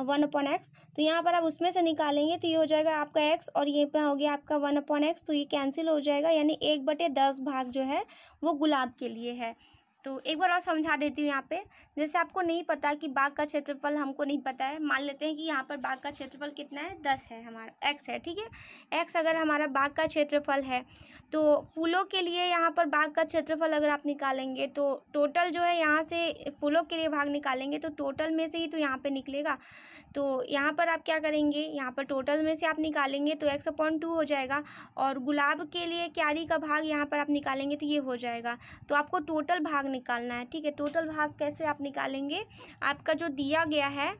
वन अपॉन एक्स तो यहाँ पर आप उसमें से निकालेंगे तो ये हो जाएगा आपका एक्स और ये पे हो गया आपका वन अपॉन एक्स तो ये कैंसिल हो जाएगा यानी एक बटे दस भाग जो है वो गुलाब के लिए है तो एक बार और समझा देती हूँ यहाँ पे जैसे आपको नहीं पता कि बाघ का क्षेत्रफल हमको नहीं पता है मान लेते हैं कि यहाँ पर बाघ का क्षेत्रफल कितना है दस है हमारा एक्स है ठीक है एक्स अगर हमारा बाघ का क्षेत्रफल है तो फूलों के लिए यहाँ पर बाघ का क्षेत्रफल अगर आप निकालेंगे तो टोटल जो है यहाँ से फूलों के लिए भाग निकालेंगे तो टोटल में से ही तो यहाँ पर निकलेगा तो यहाँ पर आप क्या करेंगे यहाँ पर टोटल में से आप निकालेंगे तो एक्स अपॉइंट टू हो जाएगा और गुलाब के लिए क्यारी का भाग यहाँ पर आप निकालेंगे तो ये हो जाएगा तो आपको टोटल भाग निकालना है ठीक है टोटल भाग कैसे आप निकालेंगे आपका जो दिया गया है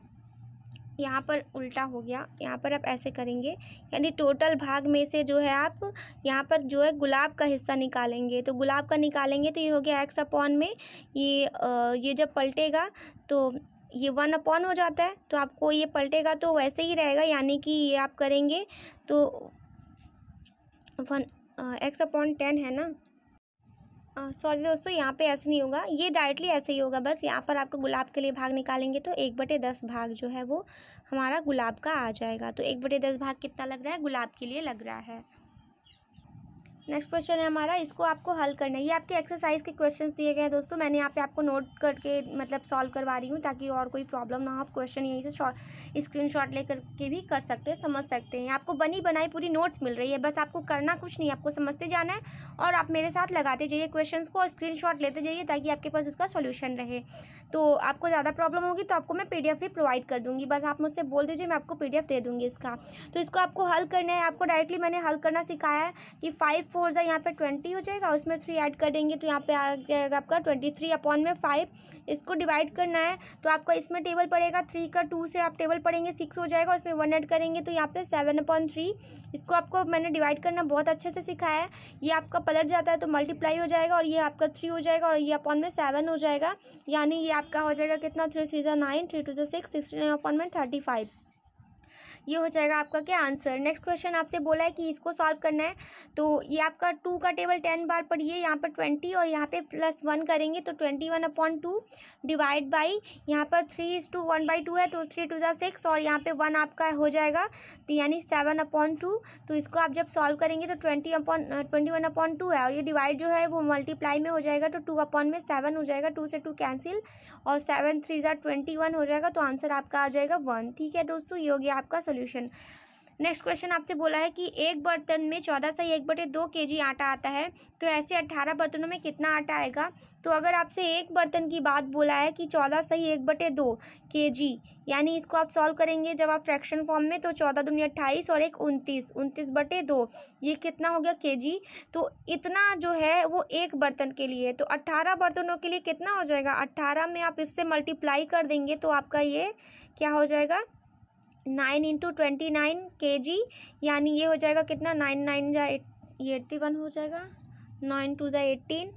यहाँ पर उल्टा हो गया यहाँ पर आप ऐसे करेंगे यानी टोटल भाग में से जो है आप यहाँ पर जो है गुलाब का हिस्सा निकालेंगे तो गुलाब का निकालेंगे तो ये हो गया एक्स अपॉन में ये आ, ये जब पलटेगा तो ये वन अपॉन हो जाता है तो आपको ये पलटेगा तो वैसे ही रहेगा यानी कि ये आप करेंगे तो वन एक्स अपॉन टेन है ना सॉरी दोस्तों यहाँ पे ऐसे नहीं होगा ये डायरेक्टली ऐसे ही होगा बस यहाँ पर आपको गुलाब के लिए भाग निकालेंगे तो एक बटे दस भाग जो है वो हमारा गुलाब का आ जाएगा तो एक बटे दस भाग कितना लग रहा है गुलाब के लिए लग रहा है नेक्स्ट क्वेश्चन है हमारा इसको आपको हल करना है ये आपके एक्सरसाइज के क्वेश्चंस दिए गए हैं दोस्तों मैंने यहाँ पे आपको नोट करके मतलब सॉल्व करवा रही हूँ ताकि और कोई प्रॉब्लम ना हो आप क्वेश्चन यहीं से स्क्रीन शॉट ले करके भी कर सकते हैं समझ सकते हैं आपको बनी बनाई पूरी नोट्स मिल रही है बस आपको करना कुछ नहीं आपको समझते जाना है और आप मेरे साथ लगाते जाइए क्वेश्चन को और स्क्रीन लेते जाइए ताकि आपके पास उसका सोल्यूशन रहे तो आपको ज़्यादा प्रॉब्लम होगी तो आपको मैं पी भी प्रोवाइड कर दूँगी बस आप मुझसे बोल दीजिए मैं आपको पी दे दूँगी इसका तो इसको आपको हल करना है आपको डायरेक्टली मैंने हल करना सिखाया है कि फाइव फोर जो यहाँ पे ट्वेंटी हो जाएगा उसमें थ्री ऐड कर देंगे तो यहाँ पे आ जाएगा आपका ट्वेंटी थ्री अपॉन में फाइव इसको डिवाइड करना है तो आपका इसमें टेबल पड़ेगा थ्री का टू से आप टेबल पड़ेंगे सिक्स हो जाएगा उसमें वन ऐड करेंगे तो यहाँ पे सेवन अपॉन थ्री इसको आपको मैंने डिवाइड करना बहुत अच्छे से सिखाया है ये आपका पलट जाता है तो मल्टीप्लाई हो जाएगा और ये आपका थ्री हो जाएगा और ये अपॉन में सेवन हो जाएगा यानी ये आपका हो जाएगा कितना थ्री थ्री जो नाइन थ्री टू जो सिक्स सिक्सटी अपॉन में थर्टी फाइव ये हो जाएगा आपका क्या आंसर नेक्स्ट क्वेश्चन आपसे बोला है कि इसको सॉल्व करना है तो ये आपका टू का टेबल टेन बार पढ़िए यहाँ पर ट्वेंटी और यहाँ पे प्लस वन करेंगे तो twenty one upon two divide by यहाँ पर three is to one by two है तो थ्री टू जो सिक्स और यहाँ पे वन आपका हो जाएगा तो यानी सेवन अपॉन टू तो इसको आप जब सॉल्व करेंगे तो twenty upon twenty one upon two है और ये डिवाइड जो है वो मल्टीप्लाई में हो जाएगा तो टू अपॉन में सेवन हो जाएगा टू से टू कैंसिल और सेवन थ्री जो ट्वेंटी वन हो जाएगा तो आंसर आपका आ जाएगा वन ठीक है दोस्तों ये हो गया आपका सोल्यूशन नेक्स्ट क्वेश्चन आपसे बोला है कि एक बर्तन में चौदह से एक बटे दो के जी आटा आता है तो ऐसे अट्ठारह बर्तनों में कितना आटा आएगा तो अगर आपसे एक बर्तन की बात बोला है कि चौदह से एक बटे दो के जी यानी इसको आप सॉल्व करेंगे जब आप फ्रैक्शन फॉर्म में तो चौदह दुनिया अट्ठाईस और एक उनतीस उनतीस बटे दो ये कितना हो गया के जी तो इतना जो है वो एक बर्तन के लिए तो अट्ठारह बर्तनों के लिए कितना हो जाएगा अट्ठारह में आप इससे मल्टीप्लाई कर देंगे तो आपका ये क्या हो जाएगा नाइन इंटू ट्वेंटी नाइन के जी यानी ये हो जाएगा कितना नाइन नाइन या एट ये एट्टी वन हो जाएगा नाइन टू ज़ा एटीन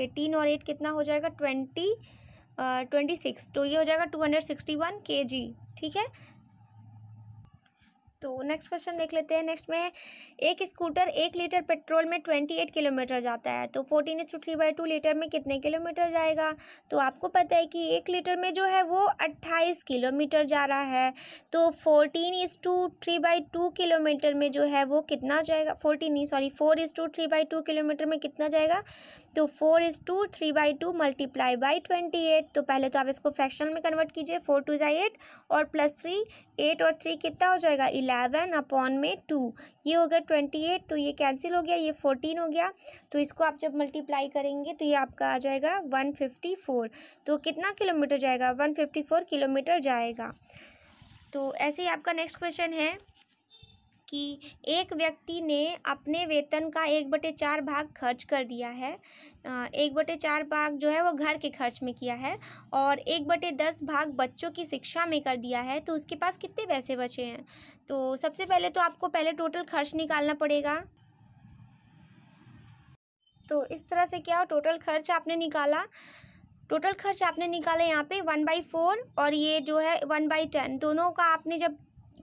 एटीन और एट कितना हो जाएगा ट्वेंटी ट्वेंटी सिक्स तो ये हो जाएगा टू हंड्रेड सिक्सटी वन के जी ठीक है तो नेक्स्ट क्वेश्चन देख लेते हैं नेक्स्ट में एक स्कूटर एक लीटर पेट्रोल में ट्वेंटी एट किलोमीटर जाता है तो फोर्टीन इंस to three by two litre में कितने किलोमीटर जाएगा तो आपको पता है कि एक लीटर में जो है वो अट्ठाईस किलोमीटर जा रहा है तो fourteen is to three by two kilometre में जो है वो कितना जाएगा fourteen sorry four is to three by two kilometre में कितना जाएगा तो four is to three by two multiply by twenty eight तो पहले तो आप इसको फ्रैक्शन में कन्वर्ट कीजिए फोर टू जाए एट और प्लस थ्री एट और थ्री कितना हो जाएगा इलेवन अपॉन में टू ये हो गया ट्वेंटी एट तो ये कैंसिल हो गया ये फोर्टीन हो गया तो इसको आप जब मल्टीप्लाई करेंगे तो ये आपका आ जाएगा वन फिफ्टी फोर तो कितना किलोमीटर जाएगा वन फिफ्टी फोर किलोमीटर जाएगा तो ऐसे ही आपका नेक्स्ट क्वेश्चन है कि एक व्यक्ति ने अपने वेतन का एक बटे चार भाग खर्च कर दिया है एक बटे चार भाग जो है वो घर के खर्च में किया है और एक बटे दस भाग बच्चों की शिक्षा में कर दिया है तो उसके पास कितने पैसे बचे हैं तो सबसे पहले तो आपको पहले टोटल खर्च निकालना पड़ेगा तो इस तरह से क्या टोटल खर्च आपने निकाला टोटल खर्च आपने निकाला यहाँ पे वन बाई फोर और ये जो है वन बाई टेन दोनों का आपने जब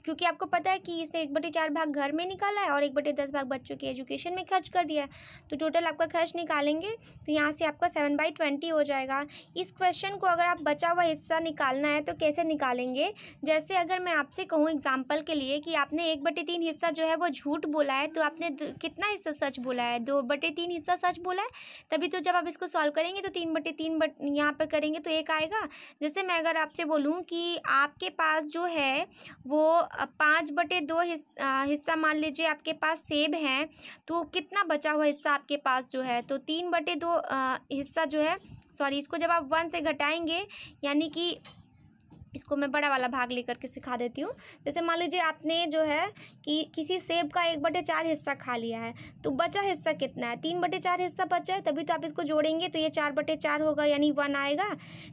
क्योंकि आपको पता है कि इसने एक बटे चार भाग घर में निकाला है और एक बटे दस भाग बच्चों के एजुकेशन में खर्च कर दिया है तो टोटल आपका खर्च निकालेंगे तो यहाँ से आपका सेवन बाई ट्वेंटी हो जाएगा इस क्वेश्चन को अगर आप बचा हुआ हिस्सा निकालना है तो कैसे निकालेंगे जैसे अगर मैं आपसे कहूँ एग्जाम्पल के लिए कि आपने एक बटे तीन हिस्सा जो है वो झूठ बोला है तो आपने कितना हिस्सा सच बोला है दो बटे तीन हिस्सा सच बोला है तभी तो जब आप इसको सॉल्व करेंगे तो तीन बटे तीन बट यहाँ पर करेंगे तो एक आएगा जैसे मैं अगर आपसे बोलूँ कि आपके पास जो है वो पाँच बटे दो हिस्सा मान लीजिए आपके पास सेब हैं तो कितना बचा हुआ हिस्सा आपके पास जो है तो तीन बटे दो हिस्सा जो है सॉरी इसको जब आप वन से घटाएंगे यानी कि इसको मैं बड़ा वाला भाग लेकर के सिखा देती हूँ जैसे मान लीजिए आपने जो है कि किसी सेब का एक बटे चार हिस्सा खा लिया है तो बचा हिस्सा कितना है तीन बटे चार हिस्सा बचा है तभी तो आप इसको जोड़ेंगे तो ये चार बटे चार होगा यानी वन आएगा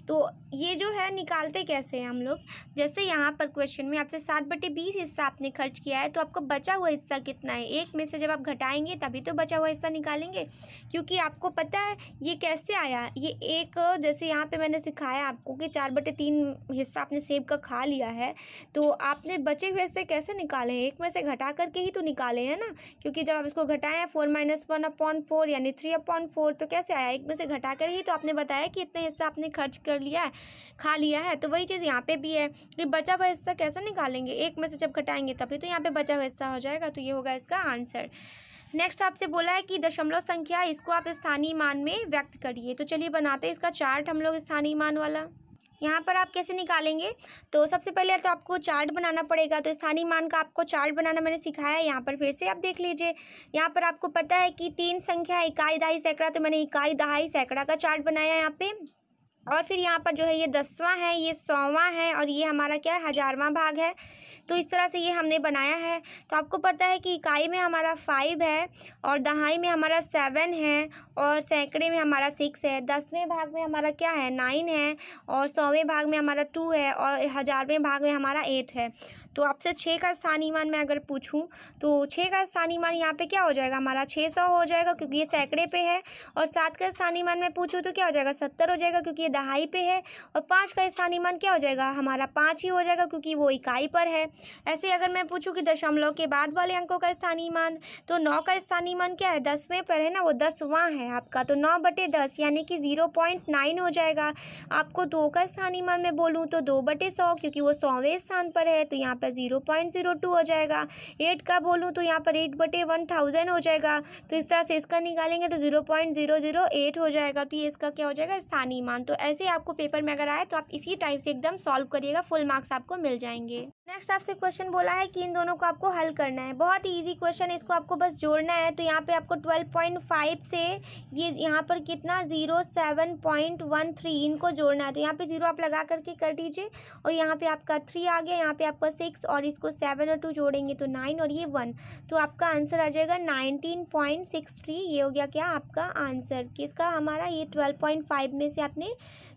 तो ये जो है निकालते कैसे हैं हम लोग जैसे यहाँ पर क्वेश्चन में आपसे सात बटे बीस हिस्सा आपने खर्च किया है तो आपका बचा हुआ हिस्सा कितना है एक में से जब आप घटाएंगे तभी तो बचा हुआ हिस्सा निकालेंगे क्योंकि आपको पता है ये कैसे आया ये एक जैसे यहाँ पर मैंने सिखाया आपको कि चार बटे तीन हिस्सा आपने सेब का खा लिया है तो आपने बचे हुए से कैसे निकाले हैं एक में से घटा करके ही तो निकाले हैं ना क्योंकि जब आप इसको घटाएं four minus one upon four यानी थ्री अपॉन फोर तो कैसे आया एक में से घटा कर ही तो आपने बताया कि इतना हिस्सा आपने खर्च कर लिया है खा लिया है तो वही चीज़ यहाँ पर भी है कि बचा हुआ हिस्सा कैसे निकालेंगे एक में से जब घटाएंगे तभी तो यहाँ पर बचा हुआ हिस्सा हो जाएगा तो ये होगा इसका आंसर नेक्स्ट आपसे बोला है कि दशमलव संख्या इसको आप स्थानीय मान में व्यक्त करिए तो चलिए बनाते हैं इसका चार्ट हम लोग स्थानीय मान वाला यहाँ पर आप कैसे निकालेंगे तो सबसे पहले तो आपको चार्ट बनाना पड़ेगा तो स्थानीय मान का आपको चार्ट बनाना मैंने सिखाया है यहाँ पर फिर से आप देख लीजिए यहाँ पर आपको पता है कि तीन संख्या इकाई दहाई सैकड़ा तो मैंने इकाई दहाई सैकड़ा का चार्ट बनाया है यहाँ पे और फिर यहाँ पर जो है ये दसवां है ये सौवां है और ये हमारा क्या है हज़ारवां भाग है तो इस तरह से ये हमने बनाया है तो आपको पता है कि इकाई में हमारा फाइव है और दहाई में हमारा सेवन है और सैकड़े में हमारा सिक्स है दसवें भाग में हमारा क्या है नाइन है और सौवें भाग में हमारा टू है और हज़ारवें भाग में हमारा एट है तो आपसे छः का स्थानीय मान मैं अगर पूछूँ तो छः का स्थानीय मान यहाँ पे क्या हो जाएगा हमारा छः सौ हो जाएगा क्योंकि ये सैकड़े पे है और सात का स्थानीय मान मैं पूछूँ तो क्या हो जाएगा सत्तर हो जाएगा क्योंकि ये दहाई पे है और पाँच का स्थानीय मान क्या हो जाएगा हमारा पाँच ही हो जाएगा क्योंकि वो इकाई पर है ऐसे अगर मैं पूछूँ कि दशमलव के बाद वाले अंकों का स्थानीय मान तो नौ का स्थानीय मान क्या है दसवें पर है ना वो दसवां है आपका तो नौ बटे दस यानी कि ज़ीरो पॉइंट नाइन हो जाएगा आपको दो का स्थानीय मान मैं बोलूँ तो दो बटे सौ क्योंकि वो सौवें स्थान पर है तो यहाँ पर पे ज़ीरो पॉइंट ज़ीरो टू हो जाएगा एट का बोलूँ तो यहाँ पर एट बटे वन थाउजेंड हो जाएगा तो इस तरह से इसका निकालेंगे तो zero point zero zero eight हो जाएगा तो ये इसका क्या हो जाएगा स्थानीय मान तो ऐसे आपको पेपर में अगर आए तो आप इसी टाइप से एकदम सॉल्व करिएगा फुल मार्क्स आपको मिल जाएंगे नेक्स्ट आपसे क्वेश्चन बोला है कि इन दोनों को आपको हल करना है बहुत ही ईजी क्वेश्चन है इसको आपको बस जोड़ना है तो यहाँ पे आपको ट्वेल्व पॉइंट फाइव से ये यहाँ पर कितना zero seven point one three इनको जोड़ना है तो यहाँ पे जीरो आप लगा करके कर दीजिए और यहाँ पे आपका थ्री आ गया यहाँ पे आपका सिक्स सिक्स और इसको सेवन और टू जोड़ेंगे तो नाइन और ये वन तो आपका आंसर आ जाएगा नाइनटीन पॉइंट सिक्स थ्री ये हो गया क्या आपका आंसर किसका हमारा ये ट्वेल्व पॉइंट फाइव में से आपने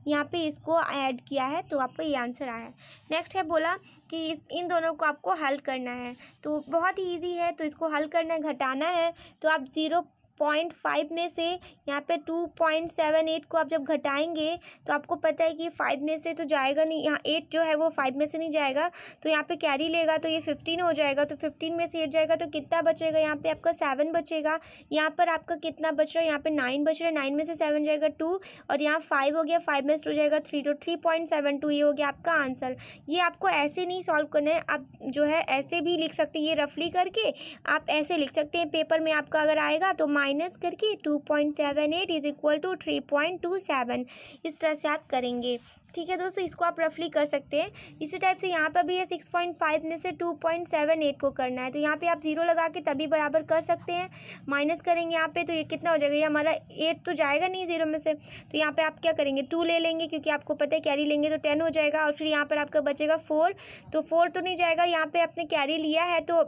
यहाँ पे इसको ऐड किया है तो आपका ये आंसर आया है नेक्स्ट है बोला कि इस इन दोनों को आपको हल करना है तो बहुत ही ईजी है तो इसको हल करना है घटाना है तो आप ज़ीरो पॉइंट फाइव में से यहाँ पे टू पॉइंट सेवन एट को आप जब घटाएंगे तो आपको पता है कि फाइव में से तो जाएगा नहीं यहाँ एट जो है वो फाइव में से नहीं जाएगा तो यहाँ पे कैरी लेगा तो ये फिफ्टीन हो जाएगा तो फिफ्टीन में से एट जाएगा तो कितना बचेगा यहाँ पे आपका सेवन बचेगा यहाँ पर आपका कितना बच रहा है यहाँ पर नाइन बच रहा है नाइन में से सेवन जाएगा टू और यहाँ फाइव हो गया फाइव में से टू जाएगा थ्री तो थ्री पॉइंट सेवन टू ये हो गया आपका आंसर ये आपको ऐसे नहीं सॉल्व करना है आप जो है ऐसे भी लिख सकते ये रफली करके आप ऐसे लिख सकते हैं पेपर में आपका अगर आएगा तो माइन माइनस करके two point seven eight is equal to three point two seven इस तरह से आप करेंगे ठीक है दोस्तों इसको आप रफली कर सकते हैं इसी टाइप से यहाँ पर भी है सिक्स पॉइंट फाइव में से टू पॉइंट सेवन एट को करना है तो यहाँ पे आप जीरो लगा के तभी बराबर कर सकते हैं माइनस करेंगे यहाँ पे तो ये कितना हो जाएगा ये हमारा एट तो जाएगा नहीं जीरो में से तो यहाँ पे आप क्या करेंगे टू ले लेंगे क्योंकि आपको पता है कैरी लेंगे तो टेन हो जाएगा और फिर यहाँ पर आपका बचेगा फोर तो फोर तो नहीं जाएगा यहाँ पर आपने कैरी लिया है तो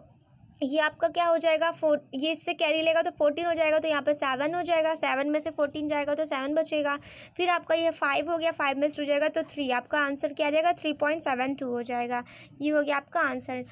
ये आपका क्या हो जाएगा फोर ये इससे कैरी लेगा तो फोर्टीन हो जाएगा तो यहाँ पर सेवन हो जाएगा सेवन में से फोर्टीन जाएगा तो सेवन बचेगा फिर आपका ये फाइव हो गया फाइव में से टू जाएगा तो थ्री आपका आंसर क्या आ जाएगा थ्री पॉइंट सेवन टू हो जाएगा ये हो गया आपका आंसर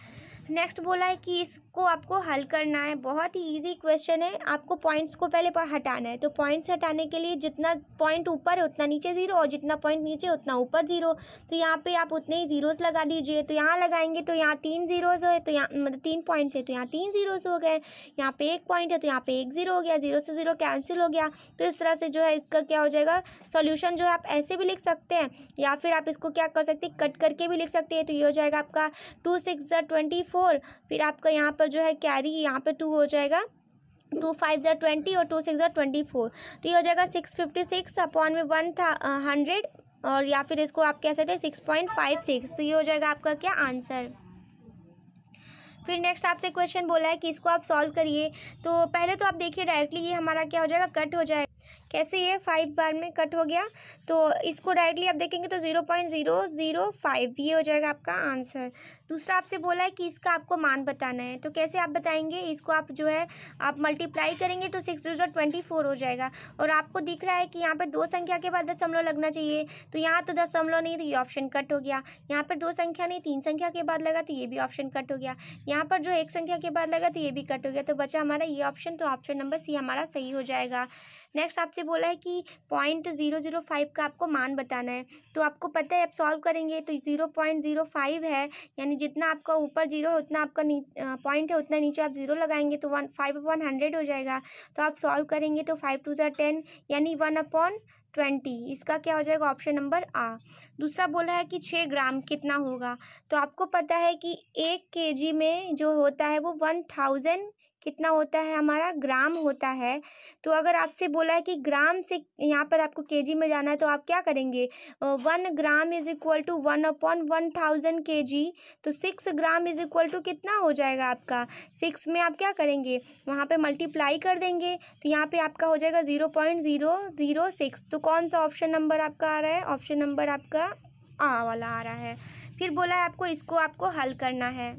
नेक्स्ट बोला है कि इसको आपको हल करना है बहुत ही इजी क्वेश्चन है आपको पॉइंट्स को पहले हटाना है तो पॉइंट्स हटाने के लिए जितना पॉइंट ऊपर है उतना नीचे ज़ीरो और जितना पॉइंट नीचे उतना ऊपर ज़ीरो तो यहाँ पे आप उतने ही ज़ीरोज़ लगा दीजिए तो यहाँ लगाएंगे तो यहाँ तीन ज़ीरोज़ है तो यहाँ मतलब तीन पॉइंट्स है तो यहाँ तीन ज़ीरोज़ हो गए यहाँ पे एक पॉइंट है तो यहाँ पे एक ज़ीरो हो गया ज़ीरो से ज़ीरो कैंसिल हो गया तो इस तरह से जो है इसका क्या हो जाएगा सोल्यूशन जो है आप ऐसे भी लिख सकते हैं या फिर आप इसको क्या कर सकते हैं कट करके भी लिख सकते हैं तो ये हो जाएगा आपका two six twenty four four फिर आपका यहाँ पर जो है कैरी यहाँ पर टू हो जाएगा टू फाइव ज़ार ट्वेंटी और टू सिक्स ज़ार ट्वेंटी फोर तो ये हो जाएगा सिक्स फिफ्टी सिक्स अपॉन में वन था हंड्रेड और या फिर इसको आप कह सकते हैं सिक्स पॉइंट फाइव सिक्स तो ये हो जाएगा आपका क्या आंसर फिर नेक्स्ट आपसे क्वेश्चन बोला है कि इसको आप सॉल्व करिए तो पहले तो आप देखिए डायरेक्टली ये हमारा क्या हो जाएगा कट हो जाएगा कैसे ये फाइव बार में कट हो गया तो इसको डायरेक्टली आप देखेंगे तो zero point zero zero five ये हो जाएगा आपका आंसर दूसरा आपसे बोला है कि इसका आपको मान बताना है तो कैसे आप बताएंगे इसको आप जो है आप मल्टीप्लाई करेंगे तो सिक्स जो ट्वेंटी फोर हो जाएगा और आपको दिख रहा है कि यहाँ पर दो संख्या के बाद दशमलव लगना चाहिए तो यहाँ तो दशमलव नहीं तो ये ऑप्शन कट हो गया यहाँ पर दो संख्या नहीं तीन संख्या के बाद लगा तो ये भी ऑप्शन कट हो गया यहाँ पर जो एक संख्या के बाद लगा तो ये भी कट हो गया तो बचा हमारा ये ऑप्शन तो ऑप्शन नंबर सी हमारा सही हो जाएगा नेक्स्ट आपसे बोला है कि पॉइंट ज़ीरो ज़ीरो फाइव का आपको मान बताना है तो आपको पता है आप सॉल्व करेंगे तो ज़ीरो पॉइंट ज़ीरो फाइव है यानी जितना आपका ऊपर जीरो है उतना आपका पॉइंट है उतना नीचे आप ज़ीरो लगाएंगे तो वन फाइव अपॉन हंड्रेड हो जाएगा तो आप सॉल्व करेंगे तो फाइव टू जर टेन यानी वन अपॉन ट्वेंटी इसका क्या हो जाएगा ऑप्शन नंबर आ दूसरा बोला है कि छः ग्राम कितना होगा तो आपको पता है कि एक के जी में जो होता है वो वन थाउजेंड कितना होता है हमारा ग्राम होता है तो अगर आपसे बोला है कि ग्राम से यहाँ पर आपको केजी में जाना है तो आप क्या करेंगे one gram is equal to one upon one thousand K G तो six gram is equal to कितना हो जाएगा आपका सिक्स में आप क्या करेंगे वहाँ पे मल्टीप्लाई कर देंगे तो यहाँ पे आपका हो जाएगा zero point zero zero six तो कौन सा ऑप्शन नंबर आपका आ रहा है ऑप्शन नंबर आपका आ वाला आ रहा है फिर बोला है आपको इसको आपको हल करना है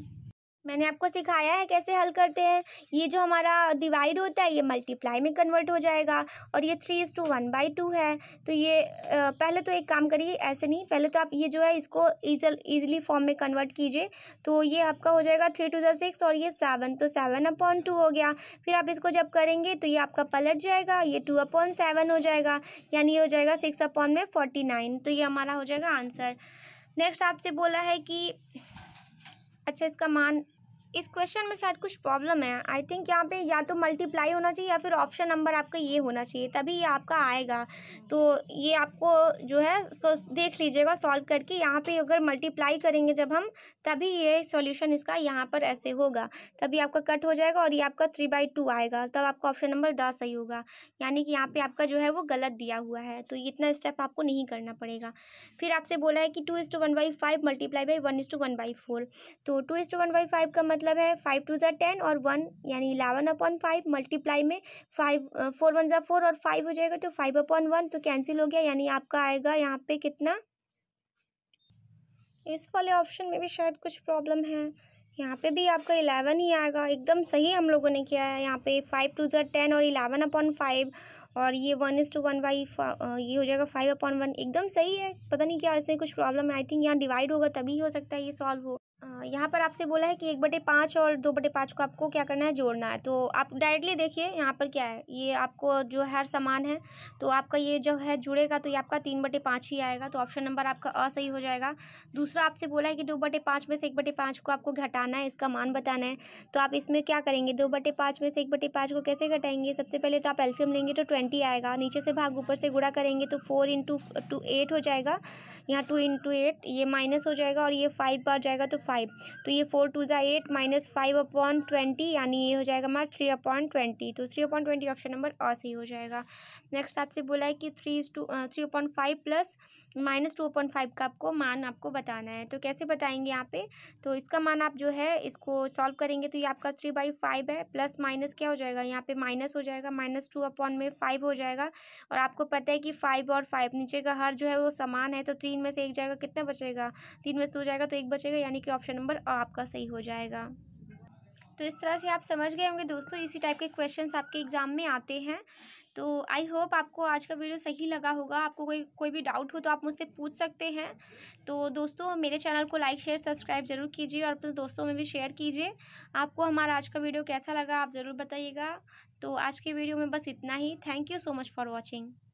मैंने आपको सिखाया है कैसे हल करते हैं ये जो हमारा डिवाइड होता है ये मल्टीप्लाई में कन्वर्ट हो जाएगा और ये three is to one by two है तो ये पहले तो एक काम करिए ऐसे नहीं पहले तो आप ये जो है इसको ईजल ईजिली फॉर्म में कन्वर्ट कीजिए तो ये आपका हो जाएगा थ्री टू दिक्स सिक्स और ये सेवन तो सेवन अपॉन टू हो गया फिर आप इसको जब करेंगे तो ये आपका पलट जाएगा ये टू अपॉन सेवन हो जाएगा यानी ये हो जाएगा सिक्स अपॉन में फोर्टी नाइन तो ये हमारा हो जाएगा आंसर नेक्स्ट आपसे बोला है कि अच्छा इसका मान इस क्वेश्चन में शायद कुछ प्रॉब्लम है आई थिंक यहाँ पे या तो मल्टीप्लाई होना चाहिए या फिर ऑप्शन नंबर आपका ये होना चाहिए तभी ये आपका आएगा तो ये आपको जो है उसको देख लीजिएगा सॉल्व करके यहाँ पे अगर मल्टीप्लाई करेंगे जब हम तभी ये सॉल्यूशन इसका यहाँ पर ऐसे होगा तभी आपका कट हो जाएगा और ये आपका थ्री बाई टू आएगा तब आपका ऑप्शन नंबर दस सही होगा यानी कि यहाँ पर आपका जो है वो गलत दिया हुआ है तो इतना स्टेप आपको नहीं करना पड़ेगा फिर आपसे बोला है कि two is to one by five multiply by one is to one by four तो two is to one by five का मतलब मतलब है फाइव टू ज़ा टेन और वन यानी इलेवन अपॉन फाइव मल्टीप्लाई में फाइव फोर वन ज़ा फोर और फाइव हो जाएगा तो फाइव अपॉन वन तो कैंसिल हो गया यानी आपका आएगा यहाँ पे कितना इस वाले ऑप्शन में भी शायद कुछ प्रॉब्लम है यहाँ पे भी आपका इलेवन ही आएगा एकदम सही हम लोगों ने किया है यहाँ पे फाइव टू ज़ा टेन और इलेवन अपॉन फाइव और ये one is to one by ये हो जाएगा फाइव अपॉन वन एकदम सही है पता नहीं क्या इसमें कुछ प्रॉब्लम है आई थिंक यहाँ डिवाइड होगा तभी हो सकता है ये सॉल्व हो यहाँ पर आपसे बोला है कि एक बटे पाँच और दो बटे पाँच को आपको क्या करना है जोड़ना है तो आप डायरेक्टली देखिए यहाँ पर क्या है ये आपको जो हर समान है तो आपका ये जब है जुड़ेगा तो ये आपका तीन बटे पाँच ही आएगा तो ऑप्शन नंबर आपका असही हो जाएगा दूसरा आपसे बोला है कि दो बटे पाँच में से एक बटे पाँच को आपको घटाना है इसका मान बताना है तो आप इसमें क्या करेंगे दो बटे पाँच में से एक बटे पाँच को कैसे घटाएंगे सबसे पहले तो आप एल्सियम लेंगे तो ट्वेंटी आएगा नीचे से भाग ऊपर से गुड़ा करेंगे तो फोर इंटू टू एट हो जाएगा यहाँ टू इंटू एट ये माइनस हो जाएगा और ये फाइव बार जाएगा तो फाइव तो ये फोर टू ज़ा eight minus five upon twenty यानी ये हो जाएगा हमारा थ्री अपॉन ट्वेंटी तो three upon twenty option number और सही हो जाएगा नेक्स्ट आपसे बोला है कि three is to three upon five plus minus two point five का आपको मान आपको बताना है तो कैसे बताएंगे यहाँ पे तो इसका मान आप जो है इसको सॉल्व करेंगे तो ये आपका थ्री बाई फाइव है प्लस माइनस क्या हो जाएगा यहाँ पे माइनस हो जाएगा माइनस टू अपॉन में फाइव हो जाएगा और आपको पता है कि फाइव और फाइव नीचे का हर जो है वो समान है तो तीन में से एक जाएगा कितना बचेगा तीन में से दो जाएगा तो एक बचेगा यानी कि ऑप्शन नंबर आपका सही हो जाएगा तो इस तरह से आप समझ गए होंगे दोस्तों इसी टाइप के क्वेश्चंस आपके एग्ज़ाम में आते हैं तो आई होप आपको आज का वीडियो सही लगा होगा आपको कोई कोई भी डाउट हो तो आप मुझसे पूछ सकते हैं तो दोस्तों मेरे चैनल को लाइक शेयर सब्सक्राइब ज़रूर कीजिए और अपने दोस्तों में भी शेयर कीजिए आपको हमारा आज का वीडियो कैसा लगा आप ज़रूर बताइएगा तो आज के वीडियो में बस इतना ही thank you so much for watching